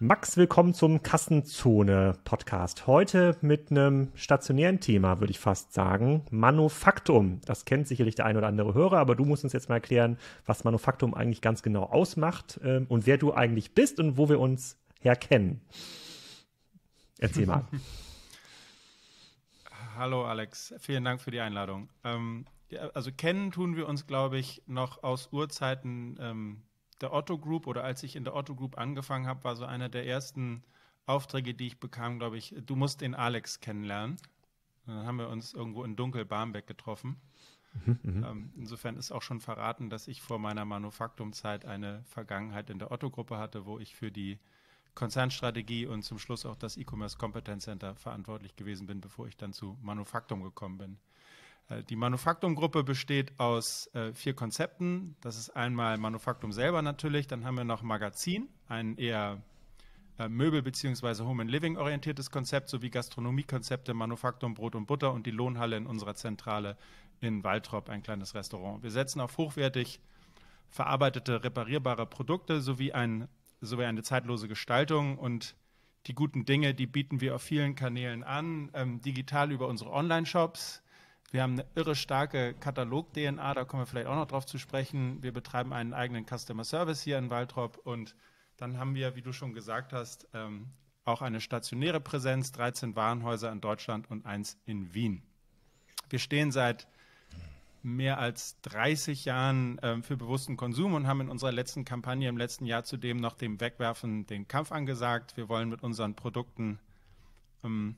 Max, willkommen zum Kassenzone-Podcast. Heute mit einem stationären Thema, würde ich fast sagen. Manufaktum. Das kennt sicherlich der ein oder andere Hörer, aber du musst uns jetzt mal erklären, was Manufaktum eigentlich ganz genau ausmacht ähm, und wer du eigentlich bist und wo wir uns herkennen. Erzähl mal. Hallo Alex, vielen Dank für die Einladung. Ähm, also kennen tun wir uns, glaube ich, noch aus Urzeiten ähm, der Otto Group oder als ich in der Otto Group angefangen habe, war so einer der ersten Aufträge, die ich bekam, glaube ich, du musst den Alex kennenlernen. Und dann haben wir uns irgendwo in Dunkel-Barmbek getroffen. Mhm, mhm. ähm, insofern ist auch schon verraten, dass ich vor meiner Manufaktumzeit eine Vergangenheit in der Otto-Gruppe hatte, wo ich für die Konzernstrategie und zum Schluss auch das E-Commerce Competence Center verantwortlich gewesen bin, bevor ich dann zu Manufaktum gekommen bin. Äh, die Manufaktumgruppe besteht aus äh, vier Konzepten. Das ist einmal Manufaktum selber natürlich, dann haben wir noch Magazin, ein eher äh, Möbel- bzw. Home and Living orientiertes Konzept sowie Gastronomiekonzepte, Manufaktum Brot und Butter und die Lohnhalle in unserer Zentrale in Waltrop, ein kleines Restaurant. Wir setzen auf hochwertig verarbeitete, reparierbare Produkte sowie, ein, sowie eine zeitlose Gestaltung und die guten Dinge, die bieten wir auf vielen Kanälen an, ähm, digital über unsere Online-Shops wir haben eine irre starke Katalog-DNA, da kommen wir vielleicht auch noch drauf zu sprechen. Wir betreiben einen eigenen Customer Service hier in Waltrop und dann haben wir, wie du schon gesagt hast, ähm, auch eine stationäre Präsenz, 13 Warenhäuser in Deutschland und eins in Wien. Wir stehen seit mehr als 30 Jahren äh, für bewussten Konsum und haben in unserer letzten Kampagne im letzten Jahr zudem noch dem Wegwerfen den Kampf angesagt. Wir wollen mit unseren Produkten ähm,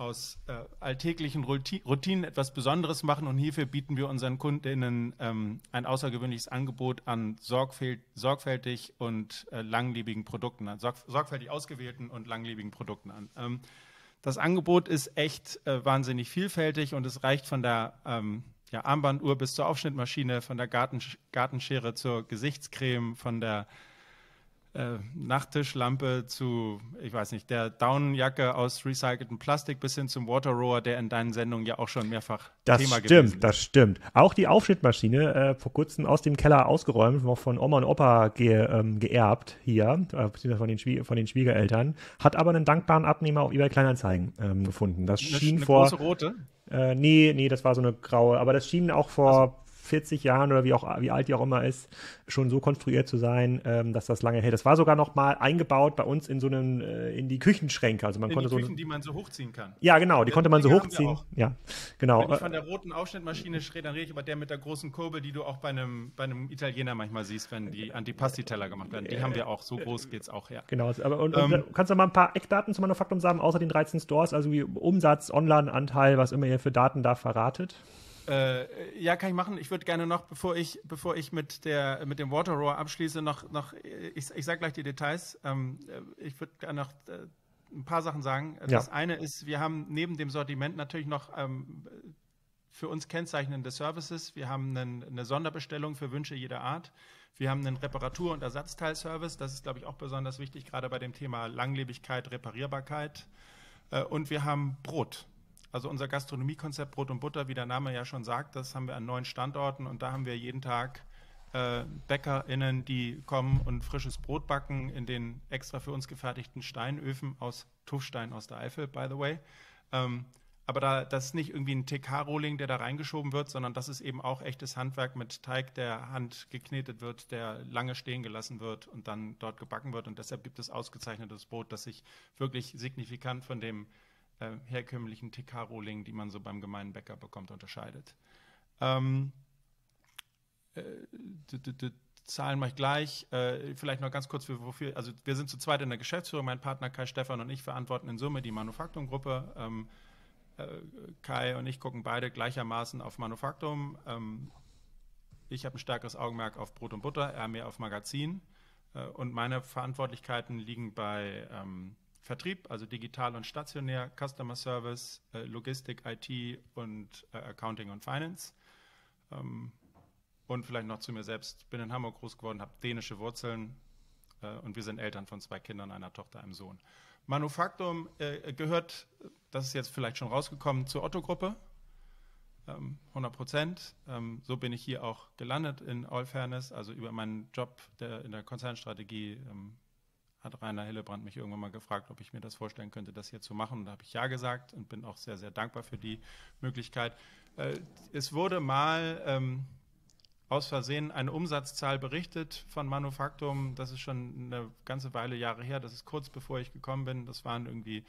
aus äh, alltäglichen Routinen etwas Besonderes machen und hierfür bieten wir unseren Kundinnen ähm, ein außergewöhnliches Angebot an sorgfältig und äh, langlebigen Produkten, an sorg sorgfältig ausgewählten und langlebigen Produkten an. Ähm, das Angebot ist echt äh, wahnsinnig vielfältig und es reicht von der ähm, ja, Armbanduhr bis zur Aufschnittmaschine, von der Gartensch Gartenschere zur Gesichtscreme, von der äh, Nachttischlampe zu, ich weiß nicht, der Downjacke aus recyceltem Plastik bis hin zum Water Rower, der in deinen Sendungen ja auch schon mehrfach das Thema stimmt, gewesen ist. Das stimmt, das stimmt. Auch die Aufschnittmaschine äh, vor kurzem aus dem Keller ausgeräumt, von Oma und Opa ge, ähm, geerbt hier, äh, beziehungsweise von den, Schwie von den Schwiegereltern, hat aber einen dankbaren Abnehmer auf eBay Kleinanzeigen ähm, gefunden. Das eine, schien eine vor. Große rote? Äh, nee, nee, das war so eine graue. Aber das schien auch vor 40 Jahren oder wie, auch, wie alt die auch immer ist, schon so konstruiert zu sein, ähm, dass das lange hält. Das war sogar noch mal eingebaut bei uns in so einem, äh, in die Küchenschränke. Also man in konnte die so Küchen, die man so hochziehen kann. Ja, genau, die ja, konnte man so hochziehen. Ja, genau. Wenn ich äh, von der roten Aufschnittmaschine schreie, dann rede ich über der mit der großen Kurbel, die du auch bei einem, bei einem Italiener manchmal siehst, wenn die Antipasti-Teller gemacht werden. Die äh, haben wir auch, so groß geht es auch, her. Genau, also, aber und, ähm, und äh, kannst du mal ein paar Eckdaten zum Manufaktum sagen, außer den 13 Stores, also wie Umsatz, Online-Anteil, was immer ihr für Daten da verratet? Äh, äh, ja, kann ich machen. Ich würde gerne noch, bevor ich, bevor ich mit, der, mit dem Water Roar abschließe, noch, noch äh, ich, ich sage gleich die Details. Ähm, äh, ich würde gerne noch äh, ein paar Sachen sagen. Das eine ist, wir haben neben dem Sortiment natürlich noch ähm, für uns kennzeichnende Services. Wir haben einen, eine Sonderbestellung für Wünsche jeder Art. Wir haben einen Reparatur- und Ersatzteilservice. Das ist, glaube ich, auch besonders wichtig, gerade bei dem Thema Langlebigkeit, Reparierbarkeit. Und wir haben Brot. Also unser Gastronomiekonzept Brot und Butter, wie der Name ja schon sagt, das haben wir an neun Standorten und da haben wir jeden Tag äh, BäckerInnen, die kommen und frisches Brot backen in den extra für uns gefertigten Steinöfen aus Tuffstein aus der Eifel, by the way. Ähm, aber da, das ist nicht irgendwie ein TK-Rohling, der da reingeschoben wird, sondern das ist eben auch echtes Handwerk mit Teig, der Hand geknetet wird, der lange stehen gelassen wird und dann dort gebacken wird. Und deshalb gibt es ausgezeichnetes Brot, das sich wirklich signifikant von dem äh, herkömmlichen TK-Rohling, die man so beim gemeinen Bäcker bekommt, unterscheidet. Ähm, äh, Zahlen mache ich gleich. Äh, vielleicht noch ganz kurz, für, wofür. Also, wir sind zu zweit in der Geschäftsführung. Mein Partner Kai Stefan und ich verantworten in Summe die Manufaktumgruppe. Ähm, äh, Kai und ich gucken beide gleichermaßen auf Manufaktum. Ähm, ich habe ein stärkeres Augenmerk auf Brot und Butter, er mehr auf Magazin. Äh, und meine Verantwortlichkeiten liegen bei ähm, Vertrieb, also digital und stationär, Customer Service, äh, Logistik, IT und äh, Accounting und Finance. Ähm, und vielleicht noch zu mir selbst. Bin in Hamburg groß geworden, habe dänische Wurzeln äh, und wir sind Eltern von zwei Kindern, einer Tochter, einem Sohn. Manufaktum äh, äh, gehört, das ist jetzt vielleicht schon rausgekommen, zur Otto-Gruppe. Ähm, 100 Prozent. Ähm, so bin ich hier auch gelandet in All Fairness, also über meinen Job der, in der Konzernstrategie ähm, hat Rainer Hillebrand mich irgendwann mal gefragt, ob ich mir das vorstellen könnte, das hier zu machen. Und da habe ich ja gesagt und bin auch sehr, sehr dankbar für die Möglichkeit. Äh, es wurde mal ähm, aus Versehen eine Umsatzzahl berichtet von Manufaktum. Das ist schon eine ganze Weile Jahre her. Das ist kurz bevor ich gekommen bin. Das waren irgendwie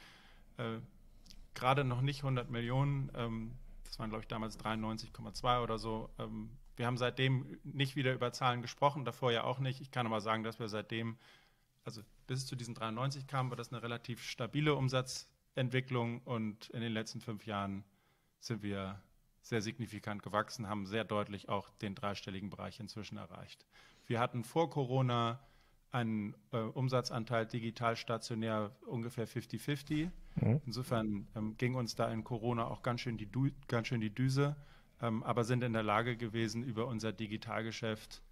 äh, gerade noch nicht 100 Millionen. Ähm, das waren, glaube ich, damals 93,2 oder so. Ähm, wir haben seitdem nicht wieder über Zahlen gesprochen, davor ja auch nicht. Ich kann aber sagen, dass wir seitdem also bis zu diesen 93 kam, war das eine relativ stabile Umsatzentwicklung und in den letzten fünf Jahren sind wir sehr signifikant gewachsen, haben sehr deutlich auch den dreistelligen Bereich inzwischen erreicht. Wir hatten vor Corona einen äh, Umsatzanteil digital stationär ungefähr 50-50. Mhm. Insofern ähm, ging uns da in Corona auch ganz schön die, du ganz schön die Düse, ähm, aber sind in der Lage gewesen, über unser Digitalgeschäft,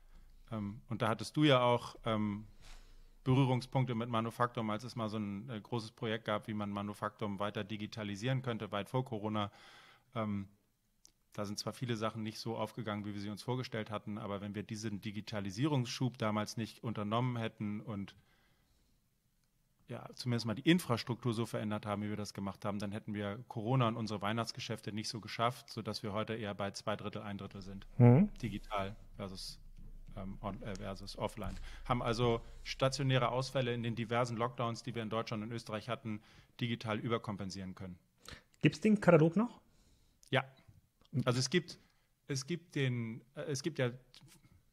ähm, und da hattest du ja auch ähm, Berührungspunkte mit Manufaktum, als es mal so ein äh, großes Projekt gab, wie man Manufaktum weiter digitalisieren könnte, weit vor Corona. Ähm, da sind zwar viele Sachen nicht so aufgegangen, wie wir sie uns vorgestellt hatten, aber wenn wir diesen Digitalisierungsschub damals nicht unternommen hätten und ja, zumindest mal die Infrastruktur so verändert haben, wie wir das gemacht haben, dann hätten wir Corona und unsere Weihnachtsgeschäfte nicht so geschafft, sodass wir heute eher bei zwei Drittel, ein Drittel sind. Mhm. Digital versus ähm, äh, versus offline. Haben also stationäre Ausfälle in den diversen Lockdowns, die wir in Deutschland und Österreich hatten, digital überkompensieren können. Gibt es den Katalog noch? Ja. Also es gibt, es gibt den, äh, es gibt ja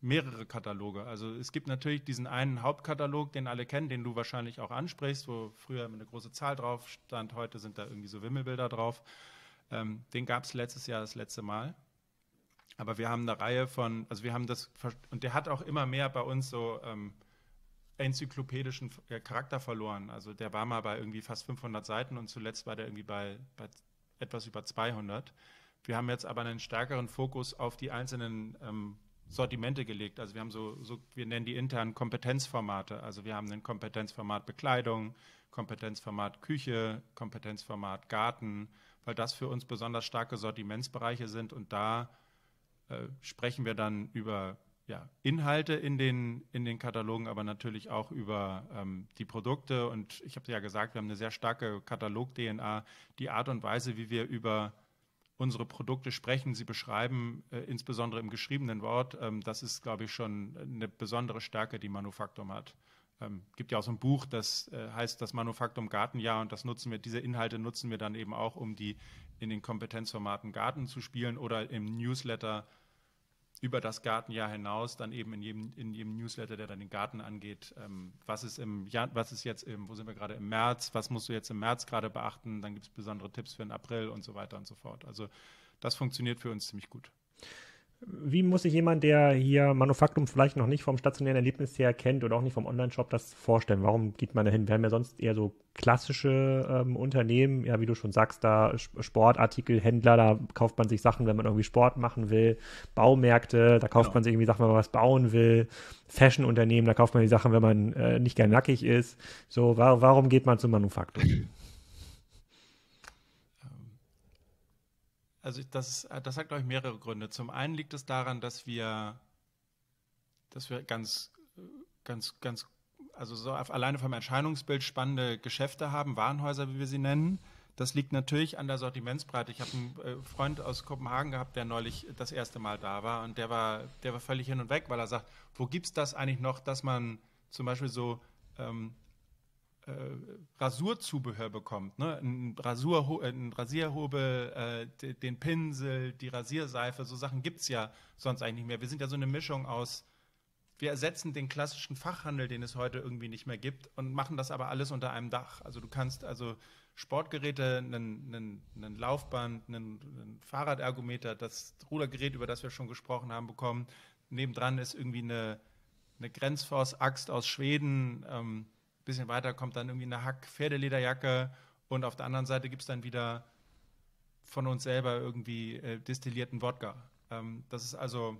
mehrere Kataloge. Also es gibt natürlich diesen einen Hauptkatalog, den alle kennen, den du wahrscheinlich auch ansprichst, wo früher eine große Zahl drauf stand, heute sind da irgendwie so Wimmelbilder drauf. Ähm, den gab es letztes Jahr das letzte Mal. Aber wir haben eine Reihe von, also wir haben das, und der hat auch immer mehr bei uns so ähm, enzyklopädischen äh, Charakter verloren. Also der war mal bei irgendwie fast 500 Seiten und zuletzt war der irgendwie bei, bei etwas über 200. Wir haben jetzt aber einen stärkeren Fokus auf die einzelnen ähm, Sortimente gelegt. Also wir haben so, so, wir nennen die internen Kompetenzformate. Also wir haben ein Kompetenzformat Bekleidung, Kompetenzformat Küche, Kompetenzformat Garten, weil das für uns besonders starke Sortimentsbereiche sind und da äh, sprechen wir dann über ja, Inhalte in den, in den Katalogen, aber natürlich auch über ähm, die Produkte. Und ich habe ja gesagt, wir haben eine sehr starke Katalog-DNA. Die Art und Weise, wie wir über unsere Produkte sprechen, sie beschreiben, äh, insbesondere im geschriebenen Wort, ähm, das ist, glaube ich, schon eine besondere Stärke, die Manufaktum hat ähm, gibt ja auch so ein Buch, das äh, heißt das Manufaktum Gartenjahr und das nutzen wir, diese Inhalte nutzen wir dann eben auch, um die in den Kompetenzformaten Garten zu spielen oder im Newsletter über das Gartenjahr hinaus, dann eben in jedem, in jedem Newsletter, der dann den Garten angeht, ähm, was ist im Jahr, was ist jetzt im, wo sind wir gerade im März, was musst du jetzt im März gerade beachten, dann gibt es besondere Tipps für den April und so weiter und so fort. Also das funktioniert für uns ziemlich gut. Wie muss sich jemand, der hier Manufaktum vielleicht noch nicht vom stationären Erlebnis her kennt oder auch nicht vom Online-Shop, das vorstellen? Warum geht man da hin? Wir haben ja sonst eher so klassische ähm, Unternehmen, ja, wie du schon sagst, da Sportartikelhändler, da kauft man sich Sachen, wenn man irgendwie Sport machen will, Baumärkte, da kauft ja. man sich irgendwie Sachen, wenn man was bauen will, Fashion-Unternehmen, da kauft man die Sachen, wenn man äh, nicht gern nackig ist. So, wa warum geht man zum Manufaktum? also das, äh, das hat, glaube ich, mehrere Gründe. Zum einen liegt es daran, dass wir, dass wir ganz, ganz, ganz, also so alleine vom Erscheinungsbild spannende Geschäfte haben, Warenhäuser, wie wir sie nennen. Das liegt natürlich an der Sortimentsbreite. Ich habe einen äh, Freund aus Kopenhagen gehabt, der neulich das erste Mal da war und der war, der war völlig hin und weg, weil er sagt, wo gibt es das eigentlich noch, dass man zum Beispiel so ähm, äh, Rasurzubehör bekommt, ne? ein, Rasur, ein Rasierhobel, äh, den Pinsel, die Rasierseife, so Sachen gibt es ja sonst eigentlich nicht mehr. Wir sind ja so eine Mischung aus, wir ersetzen den klassischen Fachhandel, den es heute irgendwie nicht mehr gibt und machen das aber alles unter einem Dach. Also du kannst also Sportgeräte, einen, einen Laufband, einen, einen Fahrradergometer, das Rudergerät, über das wir schon gesprochen haben, bekommen. Nebendran ist irgendwie eine, eine Grenzforce-Axt aus Schweden. Ähm, bisschen weiter kommt dann irgendwie eine Hack-Pferdelederjacke und auf der anderen Seite gibt es dann wieder von uns selber irgendwie äh, destillierten Wodka. Ähm, das ist also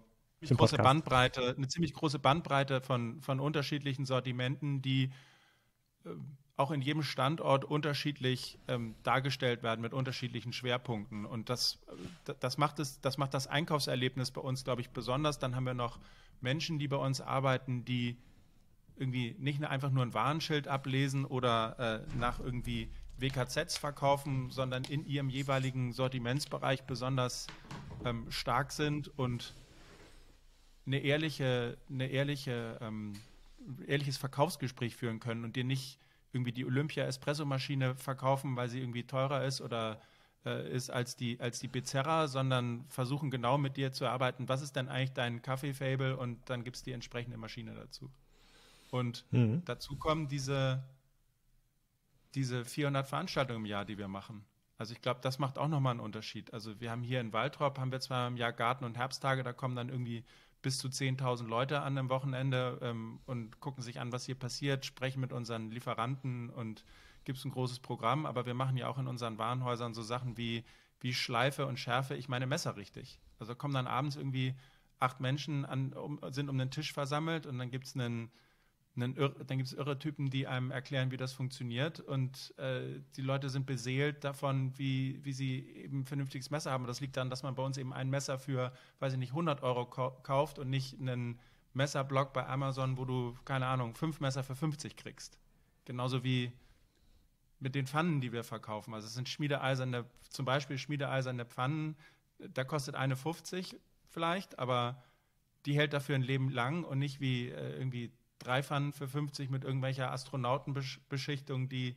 eine große Bandbreite, eine ziemlich große Bandbreite von, von unterschiedlichen Sortimenten, die äh, auch in jedem Standort unterschiedlich ähm, dargestellt werden mit unterschiedlichen Schwerpunkten. Und das, äh, das, macht es, das macht das Einkaufserlebnis bei uns, glaube ich, besonders. Dann haben wir noch Menschen, die bei uns arbeiten, die irgendwie nicht einfach nur ein Warnschild ablesen oder äh, nach irgendwie WKZs verkaufen, sondern in ihrem jeweiligen Sortimentsbereich besonders ähm, stark sind und eine ehrliche, eine ehrliche, ähm, ehrliches Verkaufsgespräch führen können und dir nicht irgendwie die Olympia Espresso-Maschine verkaufen, weil sie irgendwie teurer ist oder äh, ist als die, als die Bizerra, sondern versuchen genau mit dir zu arbeiten, was ist denn eigentlich dein Kaffee-Fable und dann gibt es die entsprechende Maschine dazu. Und mhm. dazu kommen diese, diese 400 Veranstaltungen im Jahr, die wir machen. Also ich glaube, das macht auch nochmal einen Unterschied. Also wir haben hier in Waldrop, haben wir zwar im Jahr Garten- und Herbsttage, da kommen dann irgendwie bis zu 10.000 Leute an einem Wochenende ähm, und gucken sich an, was hier passiert, sprechen mit unseren Lieferanten und gibt es ein großes Programm. Aber wir machen ja auch in unseren Warenhäusern so Sachen wie, wie Schleife und Schärfe ich meine Messer richtig. Also kommen dann abends irgendwie acht Menschen an, um, sind um den Tisch versammelt und dann gibt es einen dann gibt es irre Typen, die einem erklären, wie das funktioniert. Und äh, die Leute sind beseelt davon, wie, wie sie eben ein vernünftiges Messer haben. das liegt daran, dass man bei uns eben ein Messer für, weiß ich nicht, 100 Euro kauft und nicht einen Messerblock bei Amazon, wo du, keine Ahnung, fünf Messer für 50 kriegst. Genauso wie mit den Pfannen, die wir verkaufen. Also es sind Schmiedeeiserne, zum Beispiel Schmiedeeiserne Pfannen, da kostet eine 50 vielleicht, aber die hält dafür ein Leben lang und nicht wie äh, irgendwie drei Pfannen für 50 mit irgendwelcher Astronautenbeschichtung, die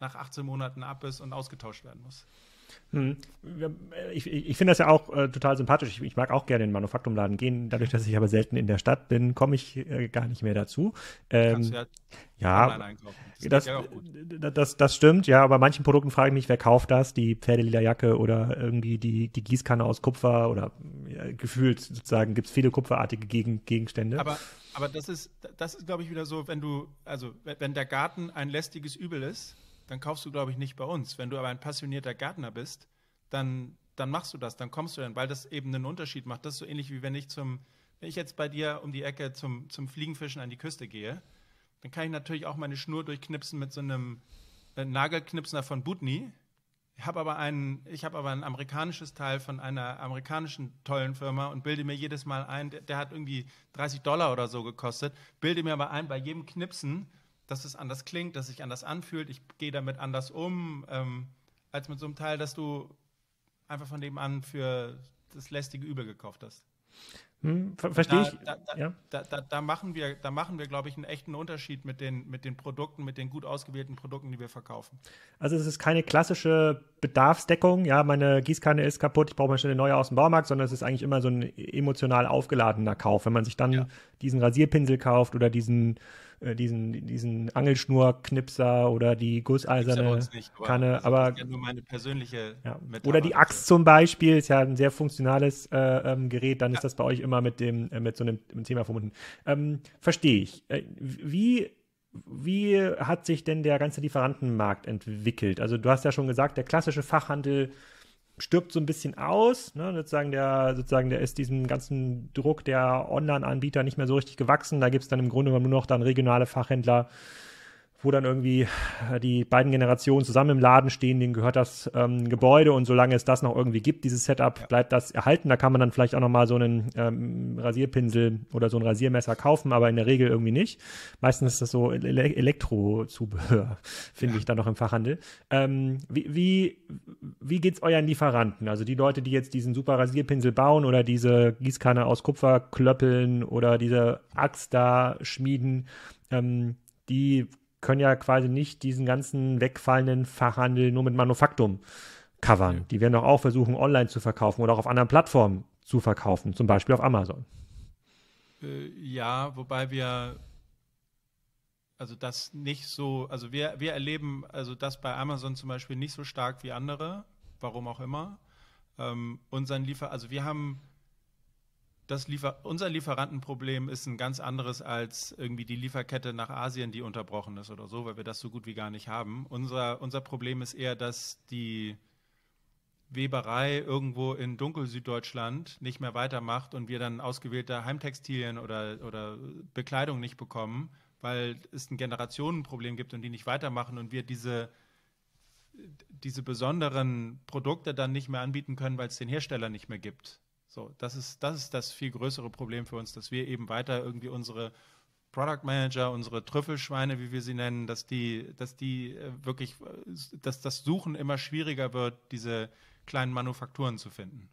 nach 18 Monaten ab ist und ausgetauscht werden muss. Hm. Ich, ich finde das ja auch äh, total sympathisch. Ich, ich, mag auch gerne in den Manufaktumladen gehen. Dadurch, dass ich aber selten in der Stadt bin, komme ich äh, gar nicht mehr dazu. Ähm, ja, ja, das, das, ja äh, das, das, stimmt, ja, aber manchen Produkten frage ich mich, wer kauft das? Die Pferdelederjacke oder irgendwie die, die Gießkanne aus Kupfer oder ja, gefühlt sozusagen gibt es viele kupferartige Gegen, Gegenstände. Aber aber das ist, das ist, glaube ich, wieder so, wenn du, also wenn der Garten ein lästiges Übel ist, dann kaufst du, glaube ich, nicht bei uns. Wenn du aber ein passionierter Gärtner bist, dann, dann machst du das, dann kommst du dann, weil das eben einen Unterschied macht. Das ist so ähnlich wie wenn ich zum, wenn ich jetzt bei dir um die Ecke zum, zum Fliegenfischen an die Küste gehe, dann kann ich natürlich auch meine Schnur durchknipsen mit so einem äh, Nagelknipsner von Butni ich habe aber, hab aber ein amerikanisches Teil von einer amerikanischen tollen Firma und bilde mir jedes Mal ein, der, der hat irgendwie 30 Dollar oder so gekostet, bilde mir aber ein, bei jedem Knipsen, dass es anders klingt, dass sich anders anfühlt, ich gehe damit anders um, ähm, als mit so einem Teil, dass du einfach von dem an für das lästige Übel gekauft hast. Hm, ver Verstehe ich. Da, da, ja. da, da, machen wir, da machen wir, glaube ich, einen echten Unterschied mit den, mit den Produkten, mit den gut ausgewählten Produkten, die wir verkaufen. Also es ist keine klassische Bedarfsdeckung, ja, meine Gießkanne ist kaputt, ich brauche mal schnell eine neue aus dem Baumarkt, sondern es ist eigentlich immer so ein emotional aufgeladener Kauf. Wenn man sich dann ja. diesen Rasierpinsel kauft oder diesen äh, diesen, diesen Angelschnurknipser oder die gusseiserne aber Kanne. Aber, ja nur meine persönliche ja. Oder die Axt zum Beispiel, ist ja ein sehr funktionales äh, ähm, Gerät, dann ja. ist das bei euch immer mit dem, äh, mit so einem Thema verbunden. Ähm, verstehe ich. Äh, wie wie hat sich denn der ganze Lieferantenmarkt entwickelt? Also du hast ja schon gesagt, der klassische Fachhandel stirbt so ein bisschen aus. Ne? Sozusagen, der, sozusagen, der ist diesem ganzen Druck der Online-Anbieter nicht mehr so richtig gewachsen. Da gibt es dann im Grunde genommen nur noch dann regionale Fachhändler, wo dann irgendwie äh, die beiden Generationen zusammen im Laden stehen, denen gehört das ähm, Gebäude und solange es das noch irgendwie gibt, dieses Setup, ja. bleibt das erhalten. Da kann man dann vielleicht auch nochmal so einen ähm, Rasierpinsel oder so ein Rasiermesser kaufen, aber in der Regel irgendwie nicht. Meistens ist das so Ele Elektrozubehör, finde ja. ich dann noch im Fachhandel. Ähm, wie, wie, wie geht's euren Lieferanten? Also die Leute, die jetzt diesen super Rasierpinsel bauen oder diese Gießkanne aus Kupfer klöppeln oder diese Axt da schmieden, ähm, die können ja quasi nicht diesen ganzen wegfallenden Fachhandel nur mit Manufaktum covern. Die werden doch auch versuchen, online zu verkaufen oder auch auf anderen Plattformen zu verkaufen, zum Beispiel auf Amazon. Äh, ja, wobei wir also das nicht so, also wir, wir erleben also das bei Amazon zum Beispiel nicht so stark wie andere, warum auch immer. Ähm, unseren Liefer, also wir haben das Liefer unser Lieferantenproblem ist ein ganz anderes als irgendwie die Lieferkette nach Asien, die unterbrochen ist oder so, weil wir das so gut wie gar nicht haben. Unser, unser Problem ist eher, dass die Weberei irgendwo in Dunkel-Süddeutschland nicht mehr weitermacht und wir dann ausgewählte Heimtextilien oder, oder Bekleidung nicht bekommen, weil es ein Generationenproblem gibt und die nicht weitermachen und wir diese diese besonderen Produkte dann nicht mehr anbieten können, weil es den Hersteller nicht mehr gibt. So, das ist, das ist das viel größere Problem für uns, dass wir eben weiter irgendwie unsere Product Manager, unsere Trüffelschweine, wie wir sie nennen, dass die, dass die äh, wirklich, äh, dass das Suchen immer schwieriger wird, diese kleinen Manufakturen zu finden.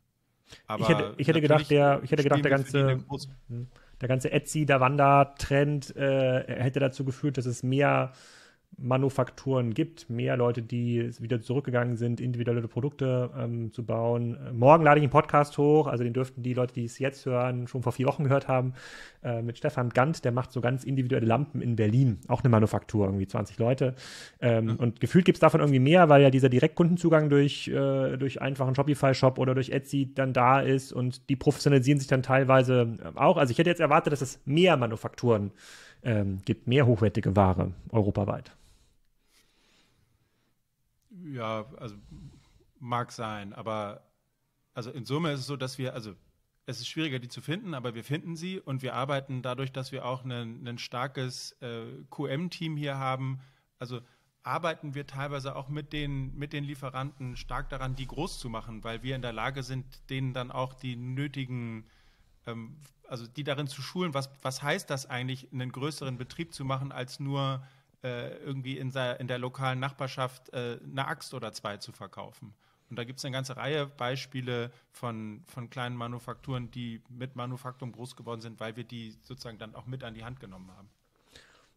Aber ich hätte, ich hätte gedacht, der, ich hätte gedacht, der ganze, hm, der ganze Etsy, Davanda-Trend äh, hätte dazu geführt, dass es mehr Manufakturen gibt, mehr Leute, die wieder zurückgegangen sind, individuelle Produkte ähm, zu bauen. Morgen lade ich einen Podcast hoch, also den dürften die Leute, die es jetzt hören, schon vor vier Wochen gehört haben, äh, mit Stefan Gant, der macht so ganz individuelle Lampen in Berlin, auch eine Manufaktur, irgendwie 20 Leute. Ähm, ja. Und gefühlt gibt es davon irgendwie mehr, weil ja dieser Direktkundenzugang durch, äh, durch einfachen Shopify-Shop oder durch Etsy dann da ist und die professionalisieren sich dann teilweise ähm, auch. Also ich hätte jetzt erwartet, dass es mehr Manufakturen ähm, gibt, mehr hochwertige Ware europaweit. Ja, also mag sein, aber also in Summe ist es so, dass wir, also es ist schwieriger, die zu finden, aber wir finden sie und wir arbeiten dadurch, dass wir auch ein starkes äh, QM-Team hier haben. Also arbeiten wir teilweise auch mit den, mit den Lieferanten stark daran, die groß zu machen, weil wir in der Lage sind, denen dann auch die nötigen, ähm, also die darin zu schulen, was, was heißt das eigentlich, einen größeren Betrieb zu machen, als nur äh, irgendwie in, in, der lokalen Nachbarschaft äh, eine Axt oder zwei zu verkaufen. Und da gibt es eine ganze Reihe Beispiele von, von kleinen Manufakturen, die mit Manufaktum groß geworden sind, weil wir die sozusagen dann auch mit an die Hand genommen haben.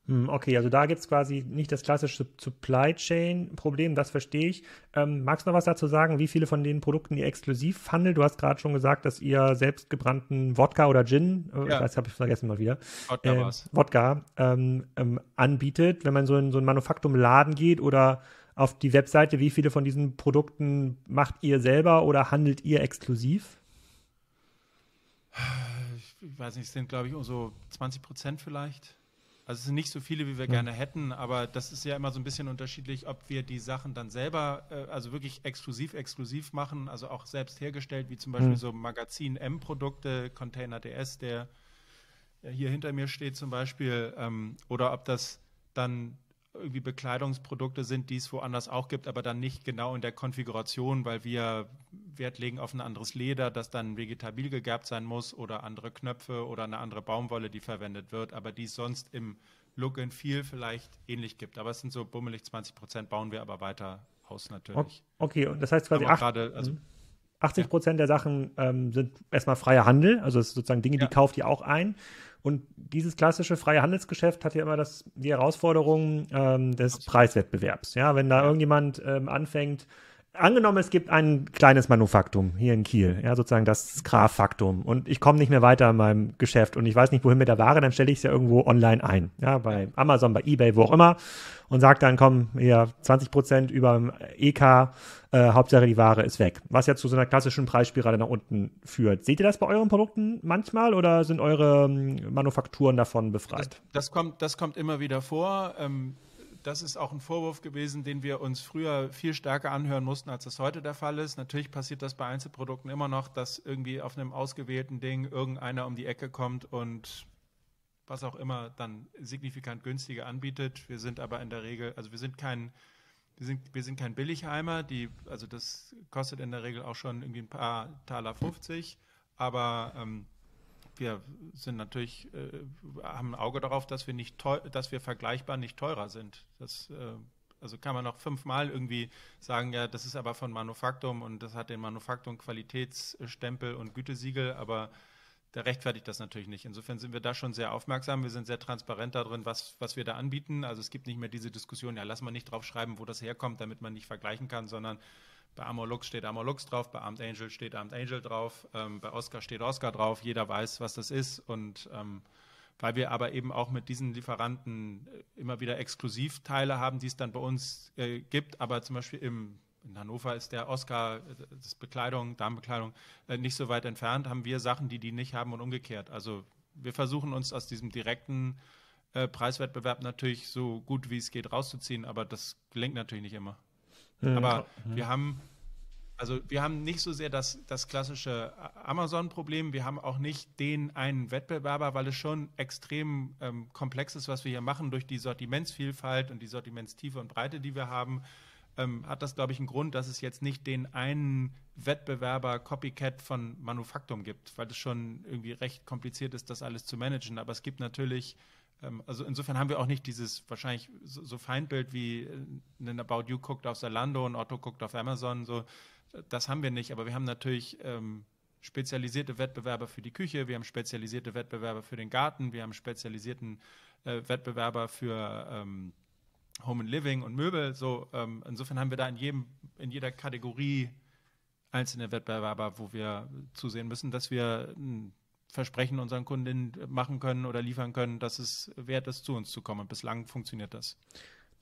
Hm, okay, also da gibt es quasi nicht das klassische Supply Chain-Problem, das verstehe ich. Ähm, magst du noch was dazu sagen, wie viele von den Produkten ihr exklusiv handelt? Du hast gerade schon gesagt, dass ihr selbst gebrannten Wodka oder Gin, äh, ja. das habe ich vergessen mal wieder, Wodka, äh, Wodka ähm, ähm, anbietet. Wenn man so in so ein Manufaktum-Laden geht oder auf die Webseite, wie viele von diesen Produkten macht ihr selber oder handelt ihr exklusiv? Ich weiß nicht, es sind glaube ich so 20 Prozent vielleicht. Also es sind nicht so viele, wie wir ja. gerne hätten, aber das ist ja immer so ein bisschen unterschiedlich, ob wir die Sachen dann selber, äh, also wirklich exklusiv, exklusiv machen, also auch selbst hergestellt, wie zum Beispiel mhm. so Magazin M-Produkte, Container DS, der hier hinter mir steht zum Beispiel, ähm, oder ob das dann irgendwie Bekleidungsprodukte sind, die es woanders auch gibt, aber dann nicht genau in der Konfiguration, weil wir Wert legen auf ein anderes Leder, das dann vegetabil gegerbt sein muss oder andere Knöpfe oder eine andere Baumwolle, die verwendet wird, aber die es sonst im Look and Feel vielleicht ähnlich gibt. Aber es sind so bummelig 20 Prozent, bauen wir aber weiter aus natürlich. Okay, und das heißt quasi acht, gerade, also, mhm. 80 Prozent der Sachen ähm, sind erstmal freier Handel, also es ist sozusagen Dinge, die kauft ihr auch ein. Und dieses klassische freie Handelsgeschäft hat ja immer das, die Herausforderung ähm, des Preiswettbewerbs. Ja, wenn da irgendjemand ähm, anfängt, angenommen, es gibt ein kleines Manufaktum hier in Kiel, ja, sozusagen das Graf-Faktum und ich komme nicht mehr weiter in meinem Geschäft und ich weiß nicht, wohin mit der Ware, dann stelle ich es ja irgendwo online ein, ja, bei Amazon, bei Ebay, wo auch immer und sage dann, komm, ja, 20 Prozent über EK, e äh, Hauptsache die Ware ist weg, was ja zu so einer klassischen Preisspirale nach unten führt. Seht ihr das bei euren Produkten manchmal oder sind eure ähm, Manufakturen davon befreit? Das, das kommt, das kommt immer wieder vor, ähm das ist auch ein Vorwurf gewesen, den wir uns früher viel stärker anhören mussten, als das heute der Fall ist. Natürlich passiert das bei Einzelprodukten immer noch, dass irgendwie auf einem ausgewählten Ding irgendeiner um die Ecke kommt und was auch immer dann signifikant günstiger anbietet. Wir sind aber in der Regel, also wir sind kein, wir sind, wir sind kein Billigheimer, die, also das kostet in der Regel auch schon irgendwie ein paar Taler 50, aber ähm, wir sind natürlich, äh, haben ein Auge darauf, dass wir nicht teuer, dass wir vergleichbar nicht teurer sind. Das, äh, also kann man noch fünfmal irgendwie sagen, ja, das ist aber von Manufaktum und das hat den Manufaktum Qualitätsstempel und Gütesiegel, aber der rechtfertigt das natürlich nicht. Insofern sind wir da schon sehr aufmerksam. Wir sind sehr transparent darin, was, was wir da anbieten. Also es gibt nicht mehr diese Diskussion, ja, lass mal nicht drauf schreiben, wo das herkommt, damit man nicht vergleichen kann, sondern bei Amolux steht Amolux drauf, bei Armed Angel steht Armed Angel drauf, ähm, bei Oscar steht Oscar drauf, jeder weiß, was das ist. Und ähm, weil wir aber eben auch mit diesen Lieferanten äh, immer wieder Exklusivteile haben, die es dann bei uns äh, gibt, aber zum Beispiel im in Hannover ist der Oscar, äh, das Bekleidung, Damenbekleidung, äh, nicht so weit entfernt, haben wir Sachen, die die nicht haben und umgekehrt. Also wir versuchen uns aus diesem direkten äh, Preiswettbewerb natürlich so gut wie es geht rauszuziehen, aber das gelingt natürlich nicht immer. Mhm. Aber mhm. wir haben, also wir haben nicht so sehr das, das klassische Amazon-Problem, wir haben auch nicht den einen Wettbewerber, weil es schon extrem ähm, komplex ist, was wir hier machen durch die Sortimentsvielfalt und die Sortimentstiefe und Breite, die wir haben. Ähm, hat das, glaube ich, einen Grund, dass es jetzt nicht den einen Wettbewerber Copycat von Manufaktum gibt, weil es schon irgendwie recht kompliziert ist, das alles zu managen. Aber es gibt natürlich ähm, also insofern haben wir auch nicht dieses wahrscheinlich so, Feindbild wie äh, ein About You guckt auf Zalando und Otto guckt auf Amazon. So, das haben wir nicht, aber wir haben natürlich ähm, spezialisierte Wettbewerber für die Küche, wir haben spezialisierte Wettbewerber für den Garten, wir haben spezialisierten äh, Wettbewerber für ähm, Home and Living und Möbel. So, ähm, insofern haben wir da in jedem, in jeder Kategorie einzelne Wettbewerber, wo wir zusehen müssen, dass wir ein hm, Versprechen unseren Kundinnen machen können oder liefern können, dass es wert ist, zu uns zu kommen. Bislang funktioniert das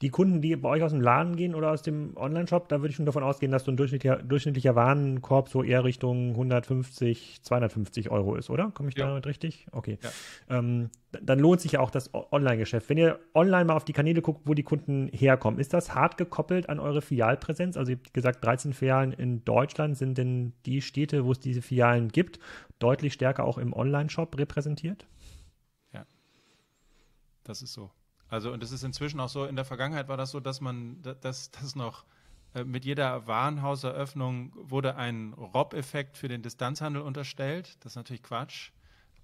die Kunden, die bei euch aus dem Laden gehen oder aus dem Online-Shop, da würde ich schon davon ausgehen, dass so ein durchschnittlicher, durchschnittlicher Warenkorb so eher Richtung 150, 250 Euro ist, oder? Komme ich ja. damit richtig? Okay. Ja. Ähm, dann lohnt sich ja auch das Online-Geschäft. Wenn ihr online mal auf die Kanäle guckt, wo die Kunden herkommen, ist das hart gekoppelt an eure Filialpräsenz? Also ihr habt gesagt, 13 Filialen in Deutschland sind denn die Städte, wo es diese Filialen gibt, deutlich stärker auch im Online-Shop repräsentiert? Ja, das ist so. Also und es ist inzwischen auch so, in der Vergangenheit war das so, dass man dass das noch äh, mit jeder Warenhauseröffnung wurde ein Rob-Effekt für den Distanzhandel unterstellt. Das ist natürlich Quatsch.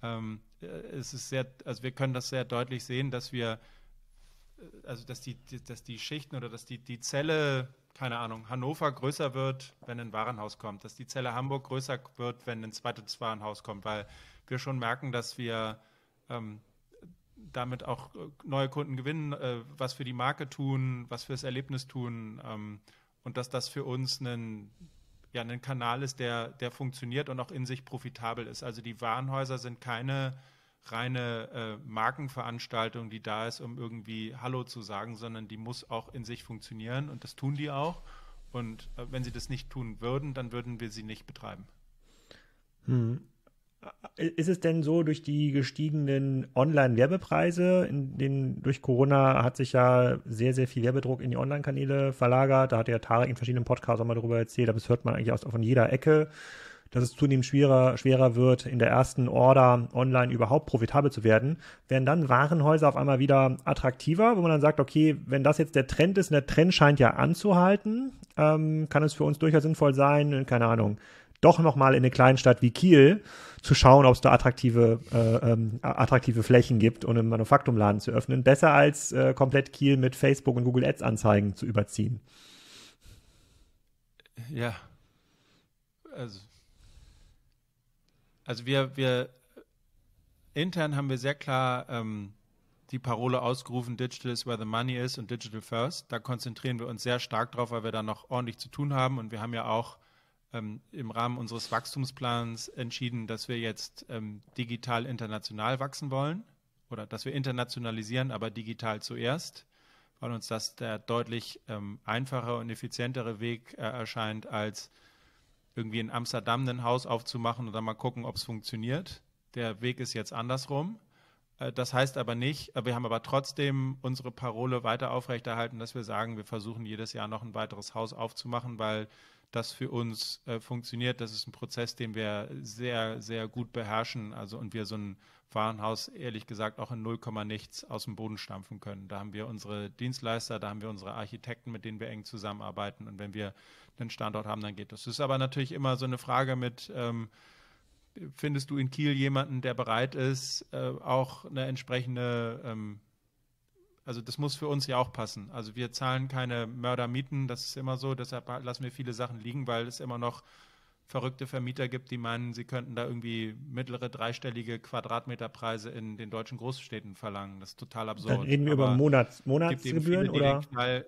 Ähm, äh, es ist sehr, also wir können das sehr deutlich sehen, dass wir, äh, also dass die, dass die Schichten oder dass die, die Zelle, keine Ahnung, Hannover größer wird, wenn ein Warenhaus kommt, dass die Zelle Hamburg größer wird, wenn ein zweites Warenhaus kommt, weil wir schon merken, dass wir ähm, damit auch äh, neue Kunden gewinnen, äh, was für die Marke tun, was für das Erlebnis tun ähm, und dass das für uns ein ja, ein Kanal ist, der, der funktioniert und auch in sich profitabel ist. Also die Warenhäuser sind keine reine äh, Markenveranstaltung, die da ist, um irgendwie Hallo zu sagen, sondern die muss auch in sich funktionieren und das tun die auch. Und äh, wenn sie das nicht tun würden, dann würden wir sie nicht betreiben. Hm ist es denn so, durch die gestiegenen Online-Werbepreise, in durch Corona hat sich ja sehr, sehr viel Werbedruck in die Online-Kanäle verlagert. Da hat ja Tarek in verschiedenen Podcasts auch mal darüber erzählt, aber das hört man eigentlich auch von jeder Ecke, dass es zunehmend schwerer, schwerer wird, in der ersten Order online überhaupt profitabel zu werden. Werden dann Warenhäuser auf einmal wieder attraktiver, wo man dann sagt, okay, wenn das jetzt der Trend ist, und der Trend scheint ja anzuhalten, ähm, kann es für uns durchaus sinnvoll sein, keine Ahnung, doch nochmal in eine Kleinstadt wie Kiel zu schauen, ob es da attraktive, äh, ähm, attraktive Flächen gibt und einen Manufaktumladen zu öffnen. Besser als äh, komplett Kiel mit Facebook und Google Ads Anzeigen zu überziehen. Ja. Also, also wir, wir intern haben wir sehr klar ähm, die Parole ausgerufen, Digital is where the money is und Digital first. Da konzentrieren wir uns sehr stark drauf, weil wir da noch ordentlich zu tun haben und wir haben ja auch ähm, im Rahmen unseres Wachstumsplans entschieden, dass wir jetzt ähm, digital international wachsen wollen oder dass wir internationalisieren, aber digital zuerst, weil uns das der deutlich ähm, einfacher und effizientere Weg äh, erscheint, als irgendwie in Amsterdam ein Haus aufzumachen und dann mal gucken, ob es funktioniert. Der Weg ist jetzt andersrum. Äh, das heißt aber nicht, äh, wir haben aber trotzdem unsere Parole weiter aufrechterhalten, dass wir sagen, wir versuchen jedes Jahr noch ein weiteres Haus aufzumachen, weil das für uns äh, funktioniert. Das ist ein Prozess, den wir sehr, sehr gut beherrschen. Also und wir so ein Warenhaus ehrlich gesagt auch in 0, nichts aus dem Boden stampfen können. Da haben wir unsere Dienstleister, da haben wir unsere Architekten, mit denen wir eng zusammenarbeiten. Und wenn wir einen Standort haben, dann geht das. Das ist aber natürlich immer so eine Frage mit ähm, Findest du in Kiel jemanden, der bereit ist, äh, auch eine entsprechende ähm, also das muss für uns ja auch passen. Also wir zahlen keine Mördermieten, das ist immer so. Deshalb lassen wir viele Sachen liegen, weil es immer noch verrückte Vermieter gibt, die meinen, sie könnten da irgendwie mittlere dreistellige Quadratmeterpreise in den deutschen Großstädten verlangen. Das ist total absurd. Dann reden wir Aber über Monats Monatsgebühren oder? Knall,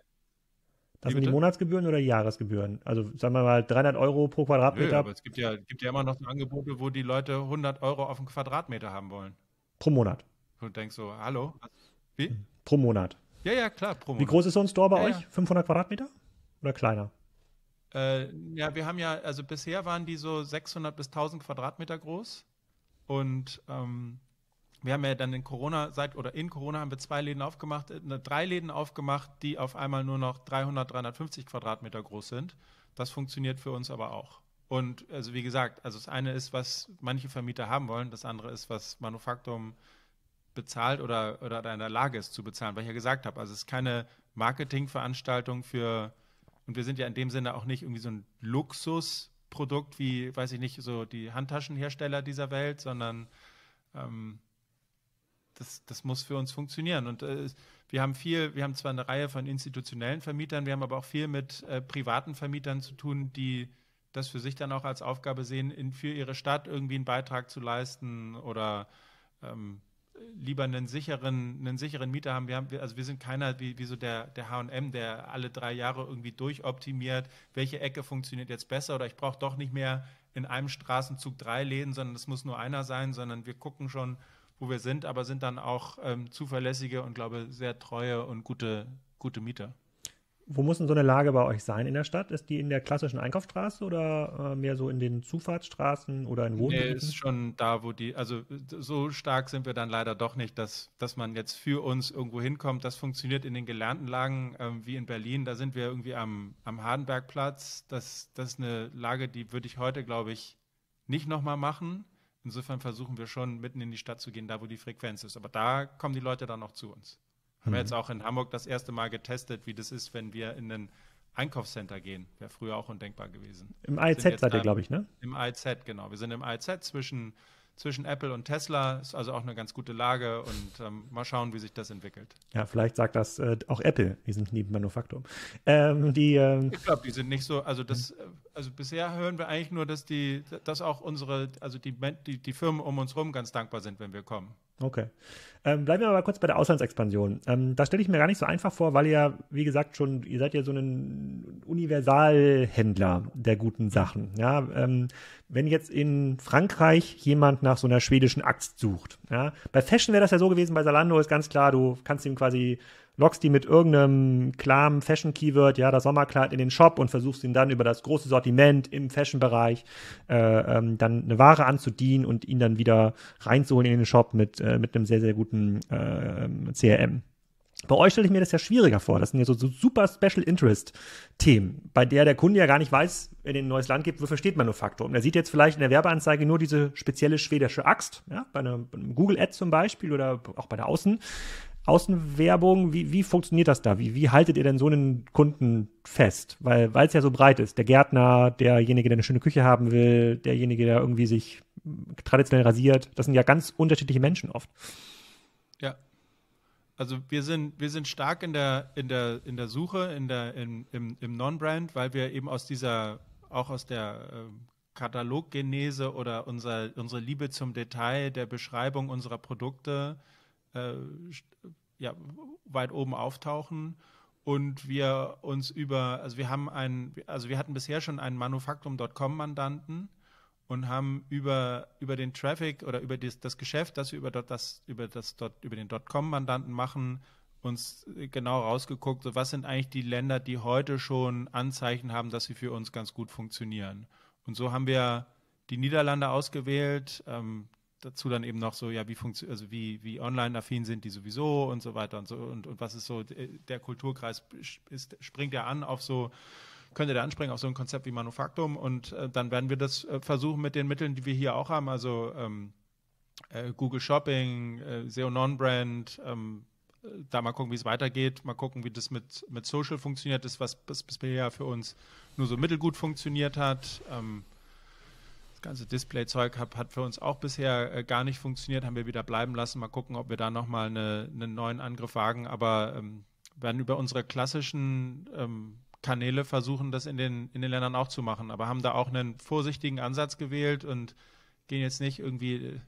das sind die Monatsgebühren oder Jahresgebühren? Also sagen wir mal 300 Euro pro Quadratmeter. Nö, aber es gibt ja, gibt ja immer noch Angebote, wo die Leute 100 Euro auf dem Quadratmeter haben wollen. Pro Monat. Und denkst so, hallo? Wie? Hm. Pro Monat. Ja, ja, klar, pro Monat. Wie groß ist so ein Store bei ja, euch? 500 Quadratmeter? Oder kleiner? Äh, ja, wir haben ja, also bisher waren die so 600 bis 1000 Quadratmeter groß. Und ähm, wir haben ja dann in Corona, seit oder in Corona haben wir zwei Läden aufgemacht, äh, ne, drei Läden aufgemacht, die auf einmal nur noch 300, 350 Quadratmeter groß sind. Das funktioniert für uns aber auch. Und also wie gesagt, also das eine ist, was manche Vermieter haben wollen, das andere ist, was Manufaktum äh, bezahlt oder, oder in der Lage ist zu bezahlen, weil ich ja gesagt habe, also es ist keine Marketingveranstaltung für, und wir sind ja in dem Sinne auch nicht irgendwie so ein Luxusprodukt wie, weiß ich nicht, so die Handtaschenhersteller dieser Welt, sondern ähm, das, das muss für uns funktionieren. Und äh, wir haben viel, wir haben zwar eine Reihe von institutionellen Vermietern, wir haben aber auch viel mit äh, privaten Vermietern zu tun, die das für sich dann auch als Aufgabe sehen, in, für ihre Stadt irgendwie einen Beitrag zu leisten oder ähm, lieber einen sicheren, einen sicheren Mieter haben. Wir haben, also wir sind keiner wie, wie so der, der H&M, der alle drei Jahre irgendwie durchoptimiert, welche Ecke funktioniert jetzt besser oder ich brauche doch nicht mehr in einem Straßenzug drei Läden, sondern es muss nur einer sein, sondern wir gucken schon, wo wir sind, aber sind dann auch ähm, zuverlässige und glaube sehr treue und gute, gute Mieter wo muss denn so eine Lage bei euch sein in der Stadt? Ist die in der klassischen Einkaufsstraße oder äh, mehr so in den Zufahrtsstraßen oder in Wohnungen? Nee, ist schon da, wo die, also so stark sind wir dann leider doch nicht, dass, dass man jetzt für uns irgendwo hinkommt. Das funktioniert in den gelernten Lagen ähm, wie in Berlin. Da sind wir irgendwie am, am Hardenbergplatz. Das, das ist eine Lage, die würde ich heute, glaube ich, nicht nochmal machen. Insofern versuchen wir schon, mitten in die Stadt zu gehen, da wo die Frequenz ist. Aber da kommen die Leute dann noch zu uns. Haben wir mhm. jetzt auch in Hamburg das erste Mal getestet, wie das ist, wenn wir in ein Einkaufscenter gehen. Wäre früher auch undenkbar gewesen. Im AIZ seid ihr, glaube ich, ne? Im AIZ, genau. Wir sind im AIZ zwischen, zwischen Apple und Tesla. Ist also auch eine ganz gute Lage und ähm, mal schauen, wie sich das entwickelt. Ja, vielleicht sagt das äh, auch Apple. Die sind neben Manufaktum. Ähm, die, ähm ich glaube, die sind nicht so. Also, das, äh, also bisher hören wir eigentlich nur, dass, die, dass auch unsere, also die, die, die Firmen um uns herum ganz dankbar sind, wenn wir kommen. Okay. Ähm, bleiben wir aber kurz bei der Auslandsexpansion. Ähm, da stelle ich mir gar nicht so einfach vor, weil ihr, wie gesagt, schon, ihr seid ja so ein Universalhändler der guten Sachen. Ja, ähm, wenn jetzt in Frankreich jemand nach so einer schwedischen Axt sucht, ja, bei Fashion wäre das ja so gewesen, bei Salando ist ganz klar, du kannst ihm quasi lockst die mit irgendeinem klaren Fashion-Keyword, ja, das Sommerkleid in den Shop und versuchst ihn dann über das große Sortiment im Fashion-Bereich äh, ähm, dann eine Ware anzudienen und ihn dann wieder reinzuholen in den Shop mit, äh, mit einem sehr, sehr guten äh, CRM. Bei euch stelle ich mir das ja schwieriger vor. Das sind ja so, so super Special Interest Themen, bei der der Kunde ja gar nicht weiß, wenn er ein neues Land gibt, wofür steht Und Er sieht jetzt vielleicht in der Werbeanzeige nur diese spezielle schwedische Axt, ja, bei einem Google Ad zum Beispiel oder auch bei der Außen. Außenwerbung, wie, wie funktioniert das da? Wie, wie haltet ihr denn so einen Kunden fest? Weil es ja so breit ist. Der Gärtner, derjenige, der eine schöne Küche haben will, derjenige, der irgendwie sich traditionell rasiert. Das sind ja ganz unterschiedliche Menschen oft. Ja. Also wir sind, wir sind stark in der, in der, in der Suche, in der, in, im, im Non-Brand, weil wir eben aus dieser, auch aus der ähm, Kataloggenese oder unser, unsere Liebe zum Detail der Beschreibung unserer Produkte äh, ja, weit oben auftauchen und wir uns über, also wir haben einen, also wir hatten bisher schon einen Manufaktum.com-Mandanten und haben über, über den Traffic oder über das, das Geschäft, das wir über das, über das über den .com-Mandanten machen, uns äh, genau rausgeguckt, so was sind eigentlich die Länder, die heute schon Anzeichen haben, dass sie für uns ganz gut funktionieren. Und so haben wir die Niederlande ausgewählt, ähm, dazu dann eben noch so, ja, wie funktioniert, also wie, wie online-affin sind die sowieso und so weiter und so und, und was ist so, der Kulturkreis ist, springt ja an auf so, könnte der anspringen auf so ein Konzept wie Manufaktum und äh, dann werden wir das äh, versuchen mit den Mitteln, die wir hier auch haben, also ähm, äh, Google Shopping, äh, SEO Non-Brand, ähm, äh, da mal gucken, wie es weitergeht, mal gucken, wie das mit, mit Social funktioniert, das, was bisher für uns nur so mittelgut funktioniert hat. Ähm, ganze Display-Zeug hat, hat, für uns auch bisher äh, gar nicht funktioniert, haben wir wieder bleiben lassen. Mal gucken, ob wir da nochmal eine, einen neuen Angriff wagen. Aber ähm, werden über unsere klassischen ähm, Kanäle versuchen, das in den, in den Ländern auch zu machen. Aber haben da auch einen vorsichtigen Ansatz gewählt und gehen jetzt nicht irgendwie. Äh,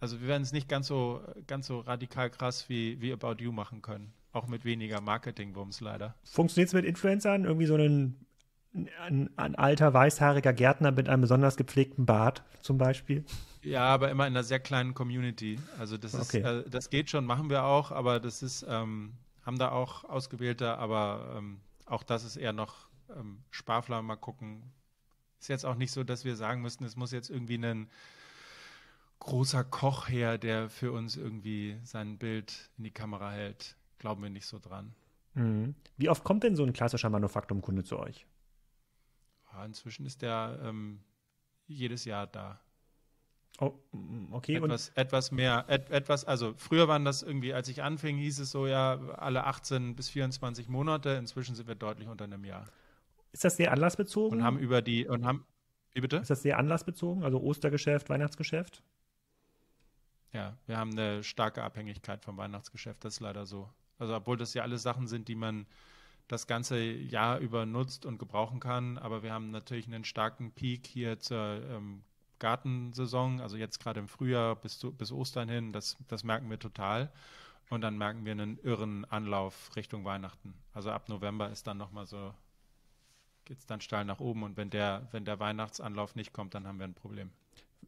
also wir werden es nicht ganz so, ganz so radikal krass wie, wie About You machen können. Auch mit weniger marketing wurms leider. Funktioniert es mit Influencern, irgendwie so einen ein, ein alter, weißhaariger Gärtner mit einem besonders gepflegten Bart zum Beispiel. Ja, aber immer in einer sehr kleinen Community. Also das okay. äh, das geht schon, machen wir auch, aber das ist, ähm, haben da auch Ausgewählte, aber ähm, auch das ist eher noch ähm, Sparfler, mal gucken. Ist jetzt auch nicht so, dass wir sagen müssen, es muss jetzt irgendwie ein großer Koch her, der für uns irgendwie sein Bild in die Kamera hält. Glauben wir nicht so dran. Mhm. Wie oft kommt denn so ein klassischer Manufaktumkunde zu euch? Ja, inzwischen ist der ähm, jedes Jahr da. Oh, mm, okay. Etwas, und etwas mehr, et, etwas, also früher waren das irgendwie, als ich anfing, hieß es so ja, alle 18 bis 24 Monate, inzwischen sind wir deutlich unter einem Jahr. Ist das sehr anlassbezogen? Und haben über die, und haben, wie bitte? Ist das sehr anlassbezogen, also Ostergeschäft, Weihnachtsgeschäft? Ja, wir haben eine starke Abhängigkeit vom Weihnachtsgeschäft, das ist leider so. Also obwohl das ja alles Sachen sind, die man das ganze Jahr über nutzt und gebrauchen kann. Aber wir haben natürlich einen starken Peak hier zur ähm, Gartensaison, also jetzt gerade im Frühjahr bis, zu, bis Ostern hin. Das, das merken wir total. Und dann merken wir einen irren Anlauf Richtung Weihnachten. Also ab November ist dann nochmal so, geht es dann steil nach oben. Und wenn der, wenn der Weihnachtsanlauf nicht kommt, dann haben wir ein Problem.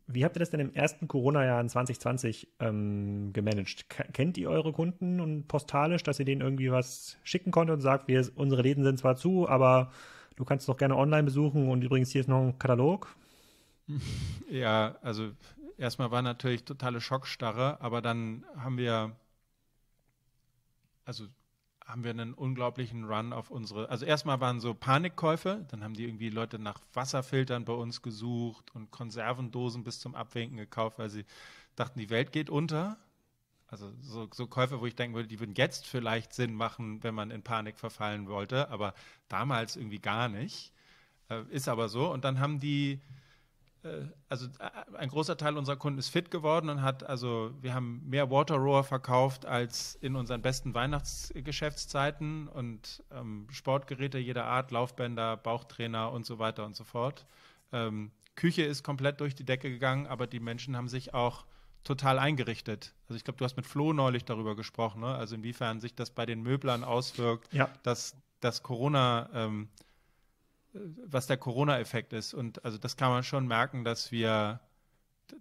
Wie habt ihr das denn im ersten Corona-Jahr in 2020 ähm, gemanagt? K kennt ihr eure Kunden und postalisch, dass ihr denen irgendwie was schicken konntet und sagt, wir, unsere Läden sind zwar zu, aber du kannst doch gerne online besuchen und übrigens hier ist noch ein Katalog? Ja, also erstmal war natürlich totale Schockstarre, aber dann haben wir, also haben wir einen unglaublichen Run auf unsere. Also erstmal waren so Panikkäufe, dann haben die irgendwie Leute nach Wasserfiltern bei uns gesucht und Konservendosen bis zum Abwinken gekauft, weil sie dachten, die Welt geht unter. Also so, so Käufe, wo ich denken würde, die würden jetzt vielleicht Sinn machen, wenn man in Panik verfallen wollte, aber damals irgendwie gar nicht. Äh, ist aber so. Und dann haben die äh, also äh, ein großer Teil unserer Kunden ist fit geworden und hat also, wir haben mehr Water Rower verkauft als in unseren besten Weihnachtsgeschäftszeiten und ähm, Sportgeräte jeder Art, Laufbänder, Bauchtrainer und so weiter und so fort. Ähm, Küche ist komplett durch die Decke gegangen, aber die Menschen haben sich auch total eingerichtet. Also ich glaube, du hast mit Flo neulich darüber gesprochen, ne? also inwiefern sich das bei den Möblern auswirkt, ja. dass, dass Corona ähm, was der Corona-Effekt ist. Und also das kann man schon merken, dass wir,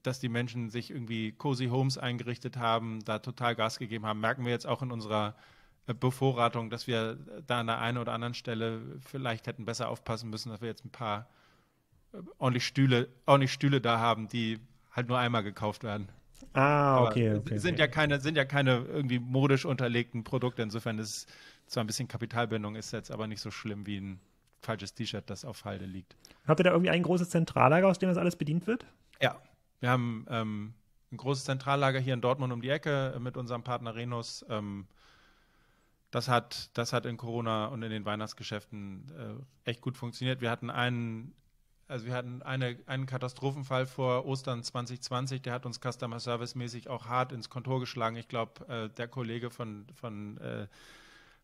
dass die Menschen sich irgendwie cozy Homes eingerichtet haben, da total Gas gegeben haben. Merken wir jetzt auch in unserer äh, Bevorratung, dass wir da an der einen oder anderen Stelle vielleicht hätten besser aufpassen müssen, dass wir jetzt ein paar äh, ordentlich Stühle, ordentlich Stühle da haben, die halt nur einmal gekauft werden. Ah, okay, okay. sind okay. ja keine, sind ja keine irgendwie modisch unterlegten Produkte. Insofern ist zwar ein bisschen Kapitalbindung ist jetzt aber nicht so schlimm wie ein falsches T-Shirt, das auf Halde liegt. Habt ihr da irgendwie ein großes Zentrallager, aus dem das alles bedient wird? Ja, wir haben ähm, ein großes Zentrallager hier in Dortmund um die Ecke äh, mit unserem Partner Renus. Ähm, das hat, das hat in Corona und in den Weihnachtsgeschäften äh, echt gut funktioniert. Wir hatten einen, also wir hatten eine, einen Katastrophenfall vor Ostern 2020, der hat uns Customer Service mäßig auch hart ins Kontor geschlagen. Ich glaube, äh, der Kollege von, von äh,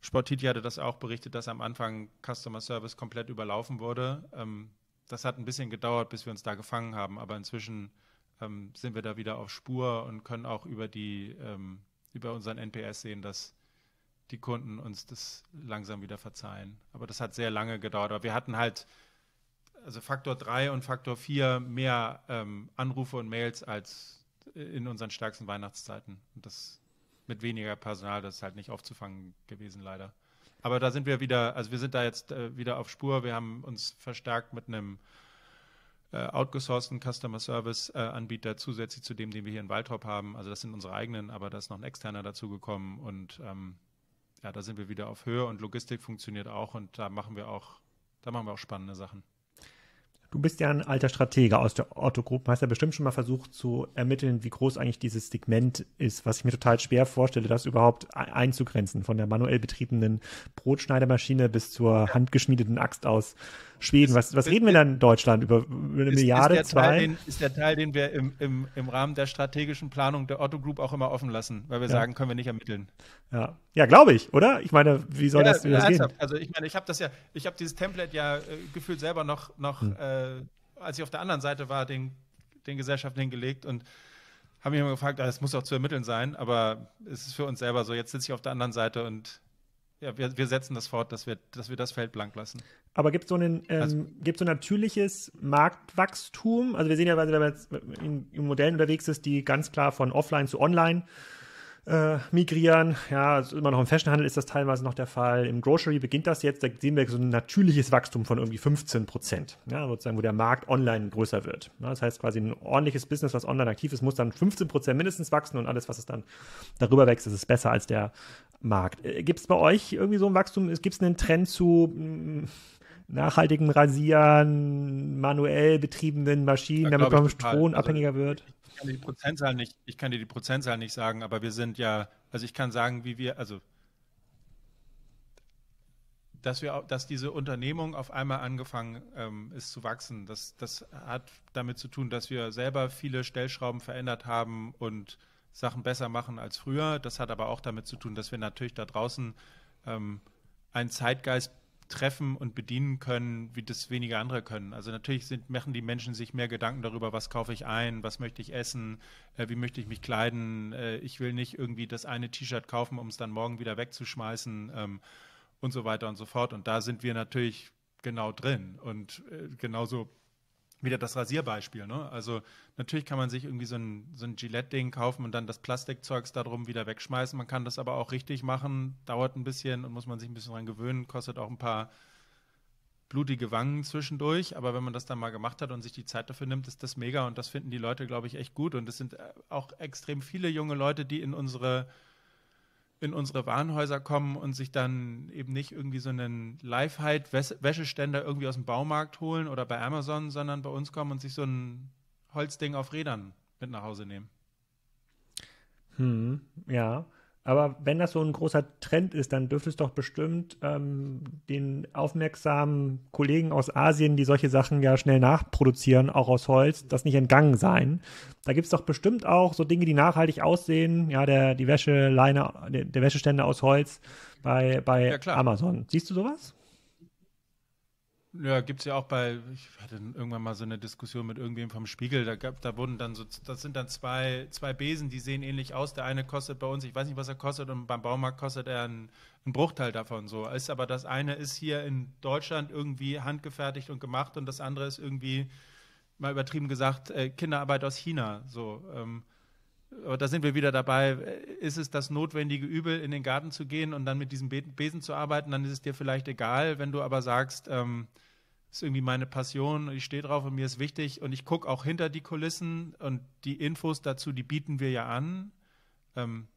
Sportiti hatte das auch berichtet, dass am Anfang Customer Service komplett überlaufen wurde. Ähm, das hat ein bisschen gedauert, bis wir uns da gefangen haben, aber inzwischen ähm, sind wir da wieder auf Spur und können auch über die ähm, über unseren NPS sehen, dass die Kunden uns das langsam wieder verzeihen. Aber das hat sehr lange gedauert. Aber wir hatten halt also Faktor 3 und Faktor 4 mehr ähm, Anrufe und Mails als in unseren stärksten Weihnachtszeiten. Und das mit weniger Personal, das ist halt nicht aufzufangen gewesen, leider. Aber da sind wir wieder, also wir sind da jetzt äh, wieder auf Spur. Wir haben uns verstärkt mit einem äh, outgesourceten Customer Service äh, Anbieter zusätzlich zu dem, den wir hier in Waldrop haben. Also das sind unsere eigenen, aber da ist noch ein externer dazugekommen und ähm, ja, da sind wir wieder auf Höhe und Logistik funktioniert auch und da machen wir auch, da machen wir auch spannende Sachen. Du bist ja ein alter Stratege aus der Otto Group. Hast ja bestimmt schon mal versucht zu ermitteln, wie groß eigentlich dieses Segment ist, was ich mir total schwer vorstelle, das überhaupt einzugrenzen. Von der manuell betriebenen Brotschneidermaschine bis zur handgeschmiedeten Axt aus Schweden, was, was reden wir denn in Deutschland über, eine ist, Milliarde, ist zwei? Teil, den, ist der Teil, den wir im, im, im Rahmen der strategischen Planung der Otto Group auch immer offen lassen, weil wir ja. sagen, können wir nicht ermitteln. Ja, ja glaube ich, oder? Ich meine, wie soll ja, das, wie das gehen? Also ich meine, ich habe das ja, ich habe dieses Template ja äh, gefühlt selber noch, noch hm. äh, als ich auf der anderen Seite war, den, den Gesellschaften hingelegt und habe mich immer gefragt, ah, das muss auch zu ermitteln sein, aber es ist für uns selber so, jetzt sitze ich auf der anderen Seite und ja, wir, wir setzen das fort, dass wir, dass wir das Feld blank lassen. Aber gibt so, einen, ähm, also, gibt's so ein natürliches Marktwachstum? Also wir sehen ja, weil man jetzt in, in Modellen unterwegs ist, die ganz klar von offline zu online äh, migrieren. Ja, also immer noch im Fashionhandel ist das teilweise noch der Fall. Im Grocery beginnt das jetzt, da sehen wir so ein natürliches Wachstum von irgendwie 15 Prozent, ja, sozusagen, wo der Markt online größer wird. Ja, das heißt quasi ein ordentliches Business, was online aktiv ist, muss dann 15 Prozent mindestens wachsen und alles, was es dann darüber wächst, ist es besser als der Markt. Äh, Gibt es bei euch irgendwie so ein Wachstum? Gibt es einen Trend zu mh, mm, nachhaltigen Rasieren, manuell betriebenen Maschinen, da damit man vom Strom abhängiger also, wird? Ich kann, dir die Prozentzahl nicht, ich kann dir die Prozentzahl nicht sagen, aber wir sind ja, also ich kann sagen, wie wir, also dass wir, dass diese Unternehmung auf einmal angefangen ähm, ist zu wachsen. Das, das hat damit zu tun, dass wir selber viele Stellschrauben verändert haben und Sachen besser machen als früher. Das hat aber auch damit zu tun, dass wir natürlich da draußen ähm, einen Zeitgeist treffen und bedienen können, wie das wenige andere können. Also natürlich sind, machen die Menschen sich mehr Gedanken darüber, was kaufe ich ein, was möchte ich essen, äh, wie möchte ich mich kleiden. Äh, ich will nicht irgendwie das eine T-Shirt kaufen, um es dann morgen wieder wegzuschmeißen ähm, und so weiter und so fort. Und da sind wir natürlich genau drin. Und äh, genauso wieder das Rasierbeispiel, ne? Also natürlich kann man sich irgendwie so ein, so ein Gillette-Ding kaufen und dann das Plastikzeugs darum wieder wegschmeißen. Man kann das aber auch richtig machen, dauert ein bisschen und muss man sich ein bisschen dran gewöhnen, kostet auch ein paar blutige Wangen zwischendurch. Aber wenn man das dann mal gemacht hat und sich die Zeit dafür nimmt, ist das mega und das finden die Leute, glaube ich, echt gut. Und es sind äh, auch extrem viele junge Leute, die in unsere in unsere Warenhäuser kommen und sich dann eben nicht irgendwie so einen Live-Hide-Wäscheständer irgendwie aus dem Baumarkt holen oder bei Amazon, sondern bei uns kommen und sich so ein Holzding auf Rädern mit nach Hause nehmen. Hm, ja. Aber wenn das so ein großer Trend ist, dann dürfte es doch bestimmt ähm, den aufmerksamen Kollegen aus Asien, die solche Sachen ja schnell nachproduzieren, auch aus Holz, das nicht entgangen sein. Da gibt es doch bestimmt auch so Dinge, die nachhaltig aussehen. Ja, der, die Wäscheleine, der, der Wäscheständer aus Holz bei, bei ja, Amazon. Siehst du sowas? Ja, gibt es ja auch bei, ich hatte irgendwann mal so eine Diskussion mit irgendwem vom Spiegel, da, gab, da wurden dann so, das sind dann zwei, zwei Besen, die sehen ähnlich aus. Der eine kostet bei uns, ich weiß nicht, was er kostet, und beim Baumarkt kostet er einen, einen Bruchteil davon so. Ist aber das eine ist hier in Deutschland irgendwie handgefertigt und gemacht und das andere ist irgendwie, mal übertrieben gesagt, äh, Kinderarbeit aus China. So, ähm, aber da sind wir wieder dabei, ist es das notwendige Übel, in den Garten zu gehen und dann mit diesem Besen zu arbeiten, dann ist es dir vielleicht egal, wenn du aber sagst, ähm, ist irgendwie meine Passion, ich stehe drauf und mir ist wichtig und ich gucke auch hinter die Kulissen und die Infos dazu, die bieten wir ja an. Ähm,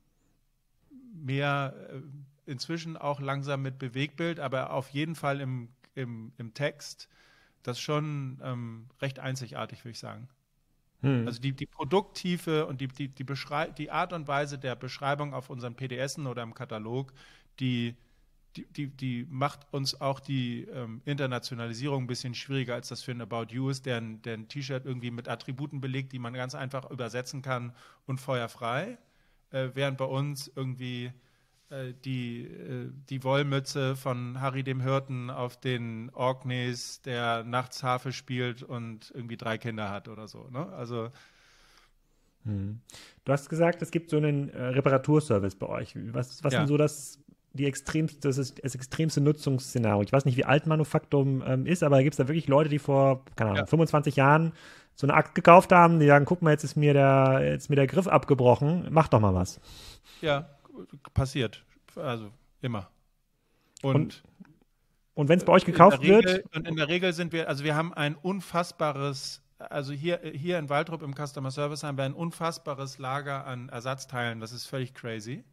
mehr äh, inzwischen auch langsam mit Bewegbild, aber auf jeden Fall im, im, im Text. Das ist schon ähm, recht einzigartig, würde ich sagen. Hm. Also die, die Produkttiefe und die, die, die, Beschrei die Art und Weise der Beschreibung auf unseren PDS oder im Katalog, die, die, die, die macht uns auch die ähm, Internationalisierung ein bisschen schwieriger, als das für ein About You ist, der, der ein T-Shirt irgendwie mit Attributen belegt, die man ganz einfach übersetzen kann und feuerfrei. Äh, während bei uns irgendwie äh, die, äh, die Wollmütze von Harry dem Hirten auf den Orkneys, der nachts Harfe spielt und irgendwie drei Kinder hat oder so. Ne? Also. Hm. Du hast gesagt, es gibt so einen äh, Reparaturservice bei euch. Was, was ja. denn so das, die extremste, das, ist das extremste Nutzungsszenario? Ich weiß nicht, wie alt Manufaktum ähm, ist, aber gibt es da wirklich Leute, die vor, keine Ahnung, ja. 25 Jahren so eine Akt gekauft haben, die sagen, guck mal, jetzt ist mir der, jetzt ist mir der Griff abgebrochen, mach doch mal was. Ja, passiert. Also immer. Und, und, und wenn es bei euch gekauft Regel, wird? Und in der Regel sind wir, also wir haben ein unfassbares, also hier, hier in Waldrup im Customer Service haben wir ein unfassbares Lager an Ersatzteilen. Das ist völlig crazy.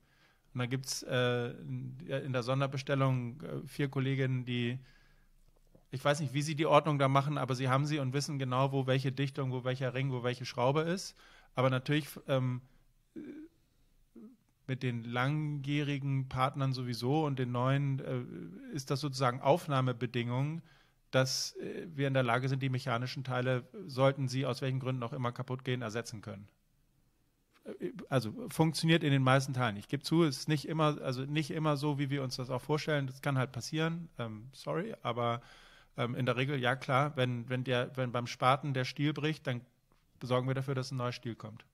Und da gibt es äh, in der Sonderbestellung äh, vier Kolleginnen, die ich weiß nicht, wie sie die Ordnung da machen, aber sie haben sie und wissen genau, wo welche Dichtung, wo welcher Ring, wo welche Schraube ist. Aber natürlich ähm, mit den langjährigen Partnern sowieso und den neuen äh, ist das sozusagen Aufnahmebedingung, dass äh, wir in der Lage sind, die mechanischen Teile, sollten sie aus welchen Gründen auch immer kaputt gehen, ersetzen können. Äh, also funktioniert in den meisten Teilen. Ich gebe zu, es ist nicht immer, also nicht immer so, wie wir uns das auch vorstellen. Das kann halt passieren. Ähm, sorry, aber ähm, in der Regel, ja klar, wenn, wenn der, wenn beim Spaten der Stiel bricht, dann sorgen wir dafür, dass ein neuer Stiel kommt.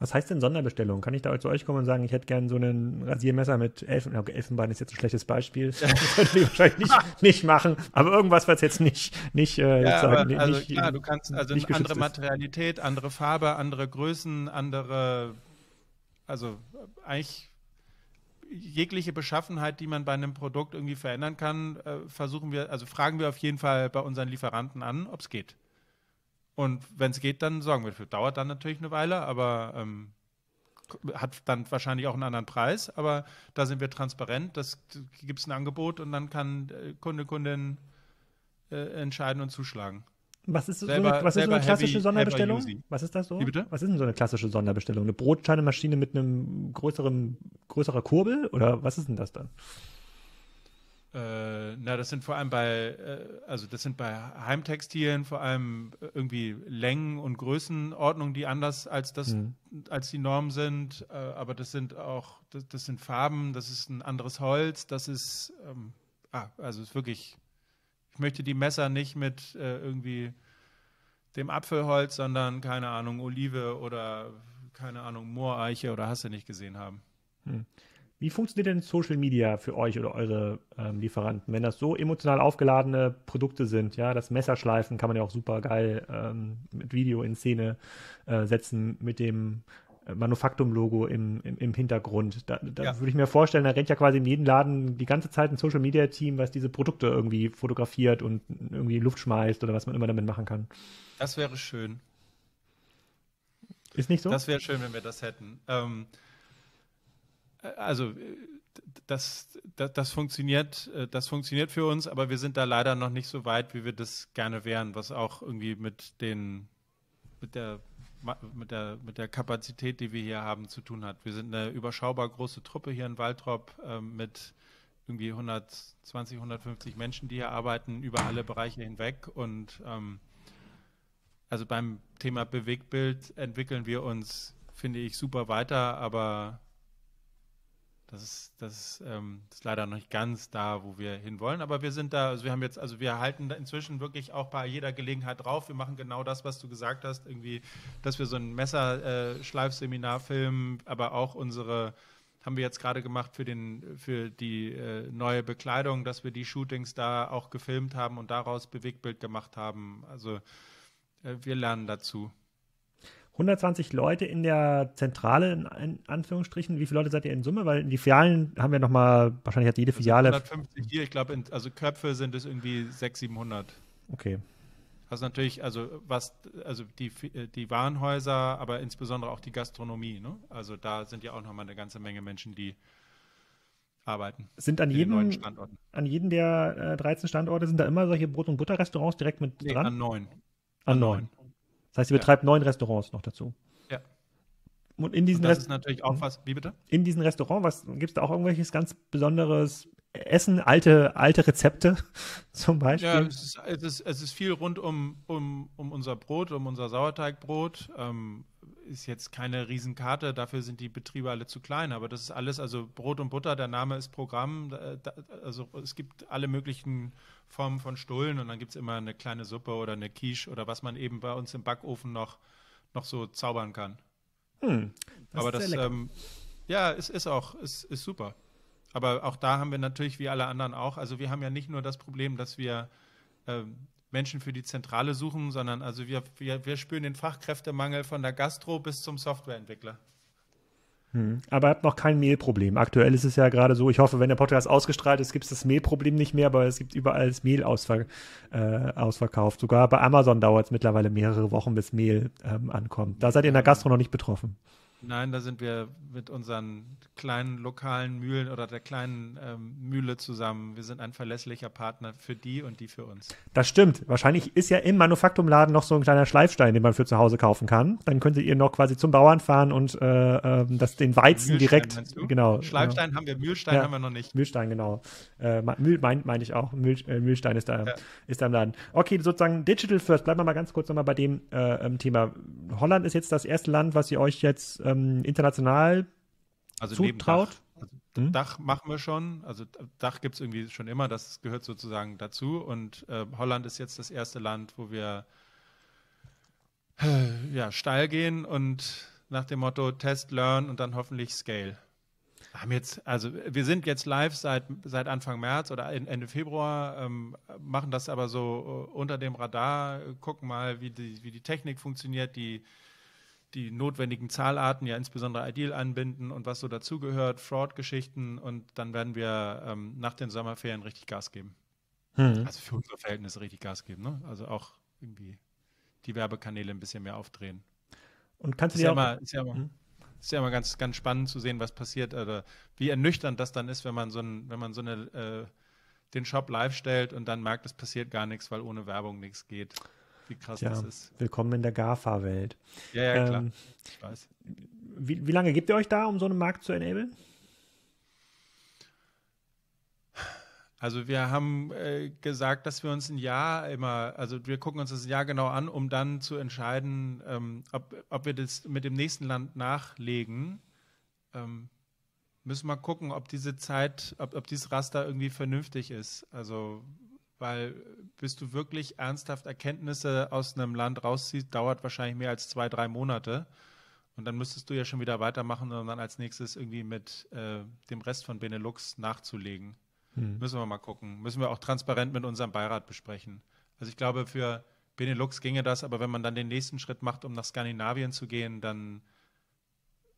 Was heißt denn Sonderbestellung? Kann ich da zu euch kommen und sagen, ich hätte gern so ein Rasiermesser mit Elfenbein? okay, Elfenbein ist jetzt ein schlechtes Beispiel. Das könnte ich wahrscheinlich nicht, nicht machen, aber irgendwas, was jetzt nicht, nicht, äh, ja, sagen, aber, nicht, also, klar, du kannst also andere Materialität, ist. andere Farbe, andere Größen, andere, also eigentlich jegliche Beschaffenheit, die man bei einem Produkt irgendwie verändern kann, äh, versuchen wir, also fragen wir auf jeden Fall bei unseren Lieferanten an, ob es geht. Und wenn es geht, dann sorgen wir dafür. Dauert dann natürlich eine Weile, aber ähm, hat dann wahrscheinlich auch einen anderen Preis. Aber da sind wir transparent. Das gibt es ein Angebot und dann kann äh, Kunde, Kundin äh, entscheiden und zuschlagen. Was ist, selber, so, eine, was ist so eine klassische heavy, Sonderbestellung? Heavy was ist das so? Wie bitte? Was ist denn so eine klassische Sonderbestellung? Eine Brotscheinemaschine mit einem größeren, größerer Kurbel? Oder was ist denn das dann? Äh, na, das sind vor allem bei, äh, also das sind bei Heimtextilien vor allem äh, irgendwie Längen und Größenordnungen, die anders als das, mhm. als die Norm sind. Äh, aber das sind auch, das, das, sind Farben, das ist ein anderes Holz, das ist, ähm, ah, also ist wirklich, ich möchte die Messer nicht mit äh, irgendwie dem Apfelholz, sondern keine Ahnung, Olive oder keine Ahnung, Mooreiche oder hast du nicht gesehen haben. Mhm. Wie funktioniert denn Social Media für euch oder eure ähm, Lieferanten, wenn das so emotional aufgeladene Produkte sind? Ja, das Messerschleifen kann man ja auch super geil ähm, mit Video in Szene äh, setzen, mit dem äh, Manufaktum-Logo im, im, im, Hintergrund. Da, da ja. würde ich mir vorstellen, da rennt ja quasi in jedem Laden die ganze Zeit ein Social Media Team, was diese Produkte irgendwie fotografiert und irgendwie in Luft schmeißt oder was man immer damit machen kann. Das wäre schön. Ist nicht so? Das wäre schön, wenn wir das hätten. Ähm, also äh, das, das, das, funktioniert, äh, das funktioniert für uns, aber wir sind da leider noch nicht so weit, wie wir das gerne wären, was auch irgendwie mit den, mit der, mit der, mit der Kapazität, die wir hier haben, zu tun hat. Wir sind eine überschaubar große Truppe hier in Waldrop äh, mit irgendwie 120, 150 Menschen, die hier arbeiten, über alle Bereiche hinweg und ähm, also beim Thema Bewegtbild entwickeln wir uns, finde ich, super weiter, aber das ist, das, ähm, das ist leider noch nicht ganz da, wo wir hinwollen. Aber wir sind da, also wir haben jetzt, also wir halten inzwischen wirklich auch bei jeder Gelegenheit drauf. Wir machen genau das, was du gesagt hast, irgendwie, dass wir so ein Messerschleifseminar äh, filmen, aber auch unsere haben wir jetzt gerade gemacht für den für die äh, neue Bekleidung, dass wir die Shootings da auch gefilmt haben und daraus Bewegtbild gemacht haben. Also äh, wir lernen dazu. 120 Leute in der Zentrale, in Anführungsstrichen. Wie viele Leute seid ihr in Summe? Weil in die Filialen haben wir nochmal, wahrscheinlich hat jede das Filiale. 150 hier, ich glaube, also Köpfe sind es irgendwie 600, 700. Okay. Also natürlich, also was, also die, die Warenhäuser, aber insbesondere auch die Gastronomie, ne? Also da sind ja auch nochmal eine ganze Menge Menschen, die arbeiten. Sind an jedem, an jedem der äh, 13 Standorte, sind da immer solche Brot- und Butter-Restaurants direkt mit nee, dran? an neun. An, an neun. neun. Das heißt, sie betreibt ja. neun Restaurants noch dazu. Ja. Und in diesen und das Rest ist natürlich auch mhm. was. Wie bitte? In diesen Restaurant, gibt es da auch irgendwelches ganz besonderes Essen, alte, alte Rezepte zum Beispiel? Ja, es ist, es ist, es ist viel rund um, um, um unser Brot, um unser Sauerteigbrot. Ähm, ist jetzt keine Riesenkarte, dafür sind die Betriebe alle zu klein, aber das ist alles, also Brot und Butter, der Name ist Programm, also es gibt alle möglichen Formen von Stullen und dann gibt es immer eine kleine Suppe oder eine Quiche oder was man eben bei uns im Backofen noch, noch so zaubern kann. Hm, das aber das, ähm, ja, es ist auch, es ist super. Aber auch da haben wir natürlich, wie alle anderen auch, also wir haben ja nicht nur das Problem, dass wir ähm, Menschen für die Zentrale suchen, sondern also wir, wir, wir spüren den Fachkräftemangel von der Gastro bis zum Softwareentwickler. Hm. Aber ihr habt noch kein Mehlproblem. Aktuell ist es ja gerade so, ich hoffe, wenn der Podcast ausgestrahlt ist, gibt es das Mehlproblem nicht mehr, aber es gibt überall das Mehl ausver äh, ausverkauft. Sogar bei Amazon dauert es mittlerweile mehrere Wochen, bis Mehl ähm, ankommt. Da seid ihr in der Gastro noch nicht betroffen. Nein, da sind wir mit unseren kleinen lokalen Mühlen oder der kleinen ähm, Mühle zusammen. Wir sind ein verlässlicher Partner für die und die für uns. Das stimmt. Wahrscheinlich ist ja im Manufaktumladen noch so ein kleiner Schleifstein, den man für zu Hause kaufen kann. Dann könntet ihr noch quasi zum Bauern fahren und äh, äh, das, den Weizen direkt. Genau, genau. Schleifstein genau. haben wir, Mühlstein ja, haben wir noch nicht. Mühlstein, genau. Äh, Mühl meine mein ich auch. Mühl, äh, Mühlstein ist da, ja. ist da im Laden. Okay, sozusagen Digital First. Bleiben wir mal ganz kurz nochmal bei dem äh, ähm, Thema. Holland ist jetzt das erste Land, was ihr euch jetzt. Ähm, ähm, international also zutraut? Also hm? Dach machen wir schon. Also Dach gibt es irgendwie schon immer. Das gehört sozusagen dazu. Und äh, Holland ist jetzt das erste Land, wo wir äh, ja, steil gehen und nach dem Motto Test, Learn und dann hoffentlich Scale. Haben jetzt, also wir sind jetzt live seit, seit Anfang März oder Ende Februar, ähm, machen das aber so äh, unter dem Radar, gucken mal, wie die, wie die Technik funktioniert, die die notwendigen Zahlarten, ja insbesondere Ideal anbinden und was so dazugehört, Fraud-Geschichten und dann werden wir ähm, nach den Sommerferien richtig Gas geben. Mhm. Also für unsere Verhältnisse richtig Gas geben, ne? Also auch irgendwie die Werbekanäle ein bisschen mehr aufdrehen. Und kannst du dir ja auch ist ja immer, hm? ist ja immer ganz, ganz spannend zu sehen, was passiert oder also wie ernüchternd das dann ist, wenn man so ein, wenn man so eine äh, den Shop live stellt und dann merkt, es passiert gar nichts, weil ohne Werbung nichts geht wie krass Tja, das ist. Willkommen in der GAFA-Welt. Ja, ja, klar. Ähm, ich weiß. Wie, wie, lange gebt ihr euch da, um so einen Markt zu enablen? Also wir haben äh, gesagt, dass wir uns ein Jahr immer, also wir gucken uns das Jahr genau an, um dann zu entscheiden, ähm, ob, ob wir das mit dem nächsten Land nachlegen. Ähm, müssen wir gucken, ob diese Zeit, ob, ob dieses Raster irgendwie vernünftig ist. Also weil äh, bis du wirklich ernsthaft Erkenntnisse aus einem Land rausziehst, dauert wahrscheinlich mehr als zwei, drei Monate. Und dann müsstest du ja schon wieder weitermachen, um dann als nächstes irgendwie mit äh, dem Rest von Benelux nachzulegen. Hm. Müssen wir mal gucken. Müssen wir auch transparent mit unserem Beirat besprechen. Also ich glaube, für Benelux ginge das, aber wenn man dann den nächsten Schritt macht, um nach Skandinavien zu gehen, dann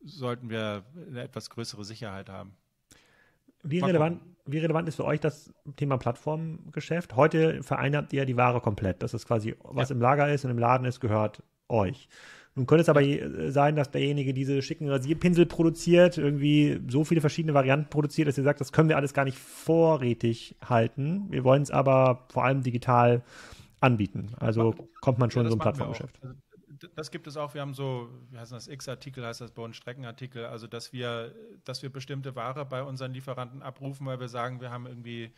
sollten wir eine etwas größere Sicherheit haben wie relevant, wie relevant ist für euch das Thema Plattformgeschäft? Heute vereinnahmt ihr die Ware komplett. Das ist quasi, was ja. im Lager ist und im Laden ist, gehört euch. Nun könnte es aber äh, sein, dass derjenige diese schicken Rasierpinsel produziert, irgendwie so viele verschiedene Varianten produziert, dass ihr sagt, das können wir alles gar nicht vorrätig halten. Wir wollen es aber vor allem digital anbieten. Also kommt man schon ja, in so ein Plattformgeschäft. Also das gibt es auch. Wir haben so, wie heißt das, X-Artikel heißt das bei uns, Streckenartikel. Also, dass wir, dass wir bestimmte Ware bei unseren Lieferanten abrufen, weil wir sagen, wir haben irgendwie,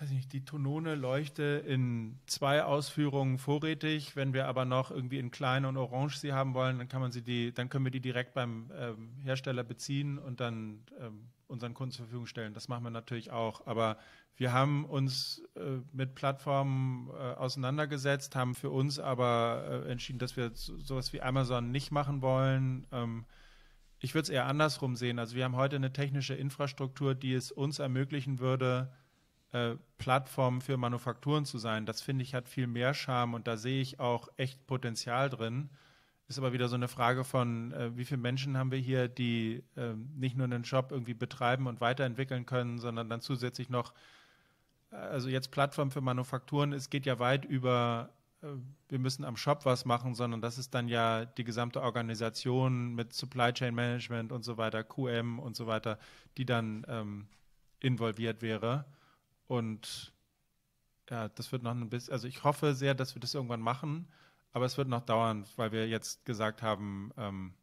weiß ich nicht, die Tonone-Leuchte in zwei Ausführungen vorrätig. Wenn wir aber noch irgendwie in klein und orange sie haben wollen, dann kann man sie die, dann können wir die direkt beim ähm, Hersteller beziehen und dann ähm, unseren Kunden zur Verfügung stellen. Das machen wir natürlich auch. Aber wir haben uns äh, mit Plattformen äh, auseinandergesetzt, haben für uns aber äh, entschieden, dass wir so, sowas wie Amazon nicht machen wollen. Ähm, ich würde es eher andersrum sehen. Also wir haben heute eine technische Infrastruktur, die es uns ermöglichen würde, äh, Plattformen für Manufakturen zu sein. Das finde ich hat viel mehr Charme und da sehe ich auch echt Potenzial drin. Ist aber wieder so eine Frage von, äh, wie viele Menschen haben wir hier, die äh, nicht nur einen Shop irgendwie betreiben und weiterentwickeln können, sondern dann zusätzlich noch also jetzt Plattform für Manufakturen, es geht ja weit über, äh, wir müssen am Shop was machen, sondern das ist dann ja die gesamte Organisation mit Supply Chain Management und so weiter, QM und so weiter, die dann ähm, involviert wäre. Und ja, das wird noch ein bisschen, also ich hoffe sehr, dass wir das irgendwann machen, aber es wird noch dauern, weil wir jetzt gesagt haben, ähm,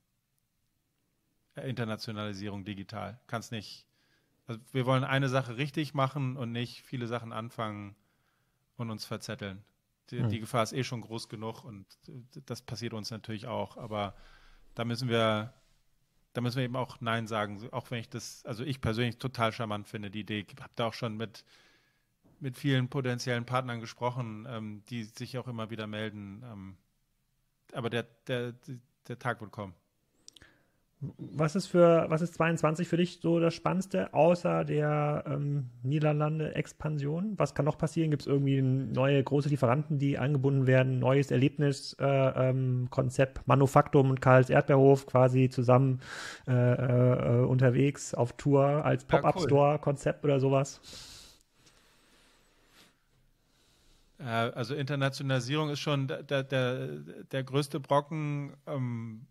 Internationalisierung digital. Kannst nicht also wir wollen eine Sache richtig machen und nicht viele Sachen anfangen und uns verzetteln. Die, mhm. die Gefahr ist eh schon groß genug und das passiert uns natürlich auch. Aber da müssen wir, da müssen wir eben auch Nein sagen. Auch wenn ich das, also ich persönlich total charmant finde, die Idee. Ich habe da auch schon mit, mit vielen potenziellen Partnern gesprochen, ähm, die sich auch immer wieder melden. Ähm, aber der, der, der Tag wird kommen. Was ist für was ist 22 für dich so das Spannendste außer der ähm, Niederlande-Expansion? Was kann noch passieren? Gibt es irgendwie neue große Lieferanten, die angebunden werden? Neues Erlebnis, äh, ähm, Konzept, Manufaktum und Karls Erdbeerhof quasi zusammen äh, äh, unterwegs auf Tour als Pop-up-Store-Konzept oder sowas? Äh, also Internationalisierung ist schon der, der, der größte Brocken. Ähm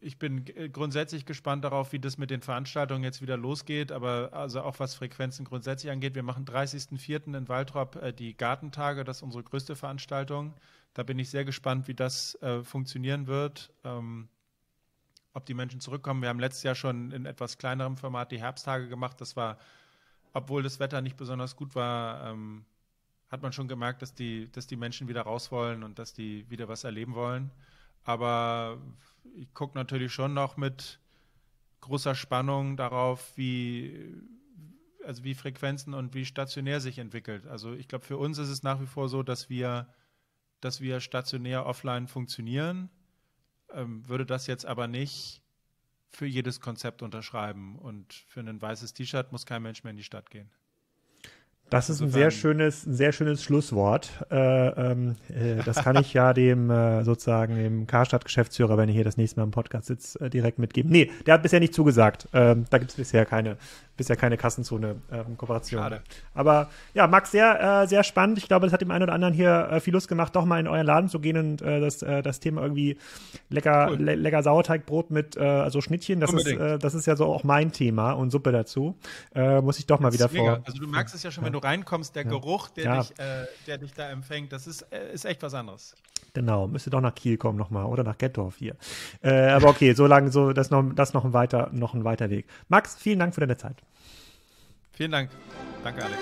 ich bin äh, grundsätzlich gespannt darauf, wie das mit den Veranstaltungen jetzt wieder losgeht, aber also auch was Frequenzen grundsätzlich angeht. Wir machen 30.04. in Waltrop äh, die Gartentage, das ist unsere größte Veranstaltung. Da bin ich sehr gespannt, wie das äh, funktionieren wird, ähm, ob die Menschen zurückkommen. Wir haben letztes Jahr schon in etwas kleinerem Format die Herbsttage gemacht. Das war, obwohl das Wetter nicht besonders gut war, ähm, hat man schon gemerkt, dass die, dass die Menschen wieder raus wollen und dass die wieder was erleben wollen. Aber ich gucke natürlich schon noch mit großer Spannung darauf, wie, also wie Frequenzen und wie stationär sich entwickelt. Also ich glaube, für uns ist es nach wie vor so, dass wir, dass wir stationär offline funktionieren. Ähm, würde das jetzt aber nicht für jedes Konzept unterschreiben. Und für ein weißes T-Shirt muss kein Mensch mehr in die Stadt gehen. Das ist Insofern. ein sehr schönes, ein sehr schönes Schlusswort. Äh, ähm, äh, das kann ich ja dem äh, sozusagen dem Karstadt-Geschäftsführer, wenn er hier das nächste Mal im Podcast sitzt, äh, direkt mitgeben. Nee, der hat bisher nicht zugesagt. Ähm, da gibt es bisher keine bisher keine Kassenzone-Kooperation. Äh, ähm, Aber ja, Max, sehr, äh, sehr spannend. Ich glaube, das hat dem einen oder anderen hier äh, viel Lust gemacht, doch mal in euren Laden zu gehen und äh, das, äh, das Thema irgendwie lecker, cool. le lecker Sauerteigbrot mit äh, also Schnittchen. Das Unbedingt. ist, das ist ja so auch mein Thema und Suppe dazu. muss ich doch mal wieder mega. vor. Also du merkst es ja schon, ja. wenn du reinkommst, der ja. Geruch, der, ja. dich, der dich da empfängt, das ist, ist echt was anderes. Genau, müsste doch nach Kiel kommen nochmal oder nach Gettorf hier. Äh, aber okay, so lange, so, das, noch, das noch, ein weiter, noch ein weiter Weg. Max, vielen Dank für deine Zeit. Vielen Dank. Danke, Alex.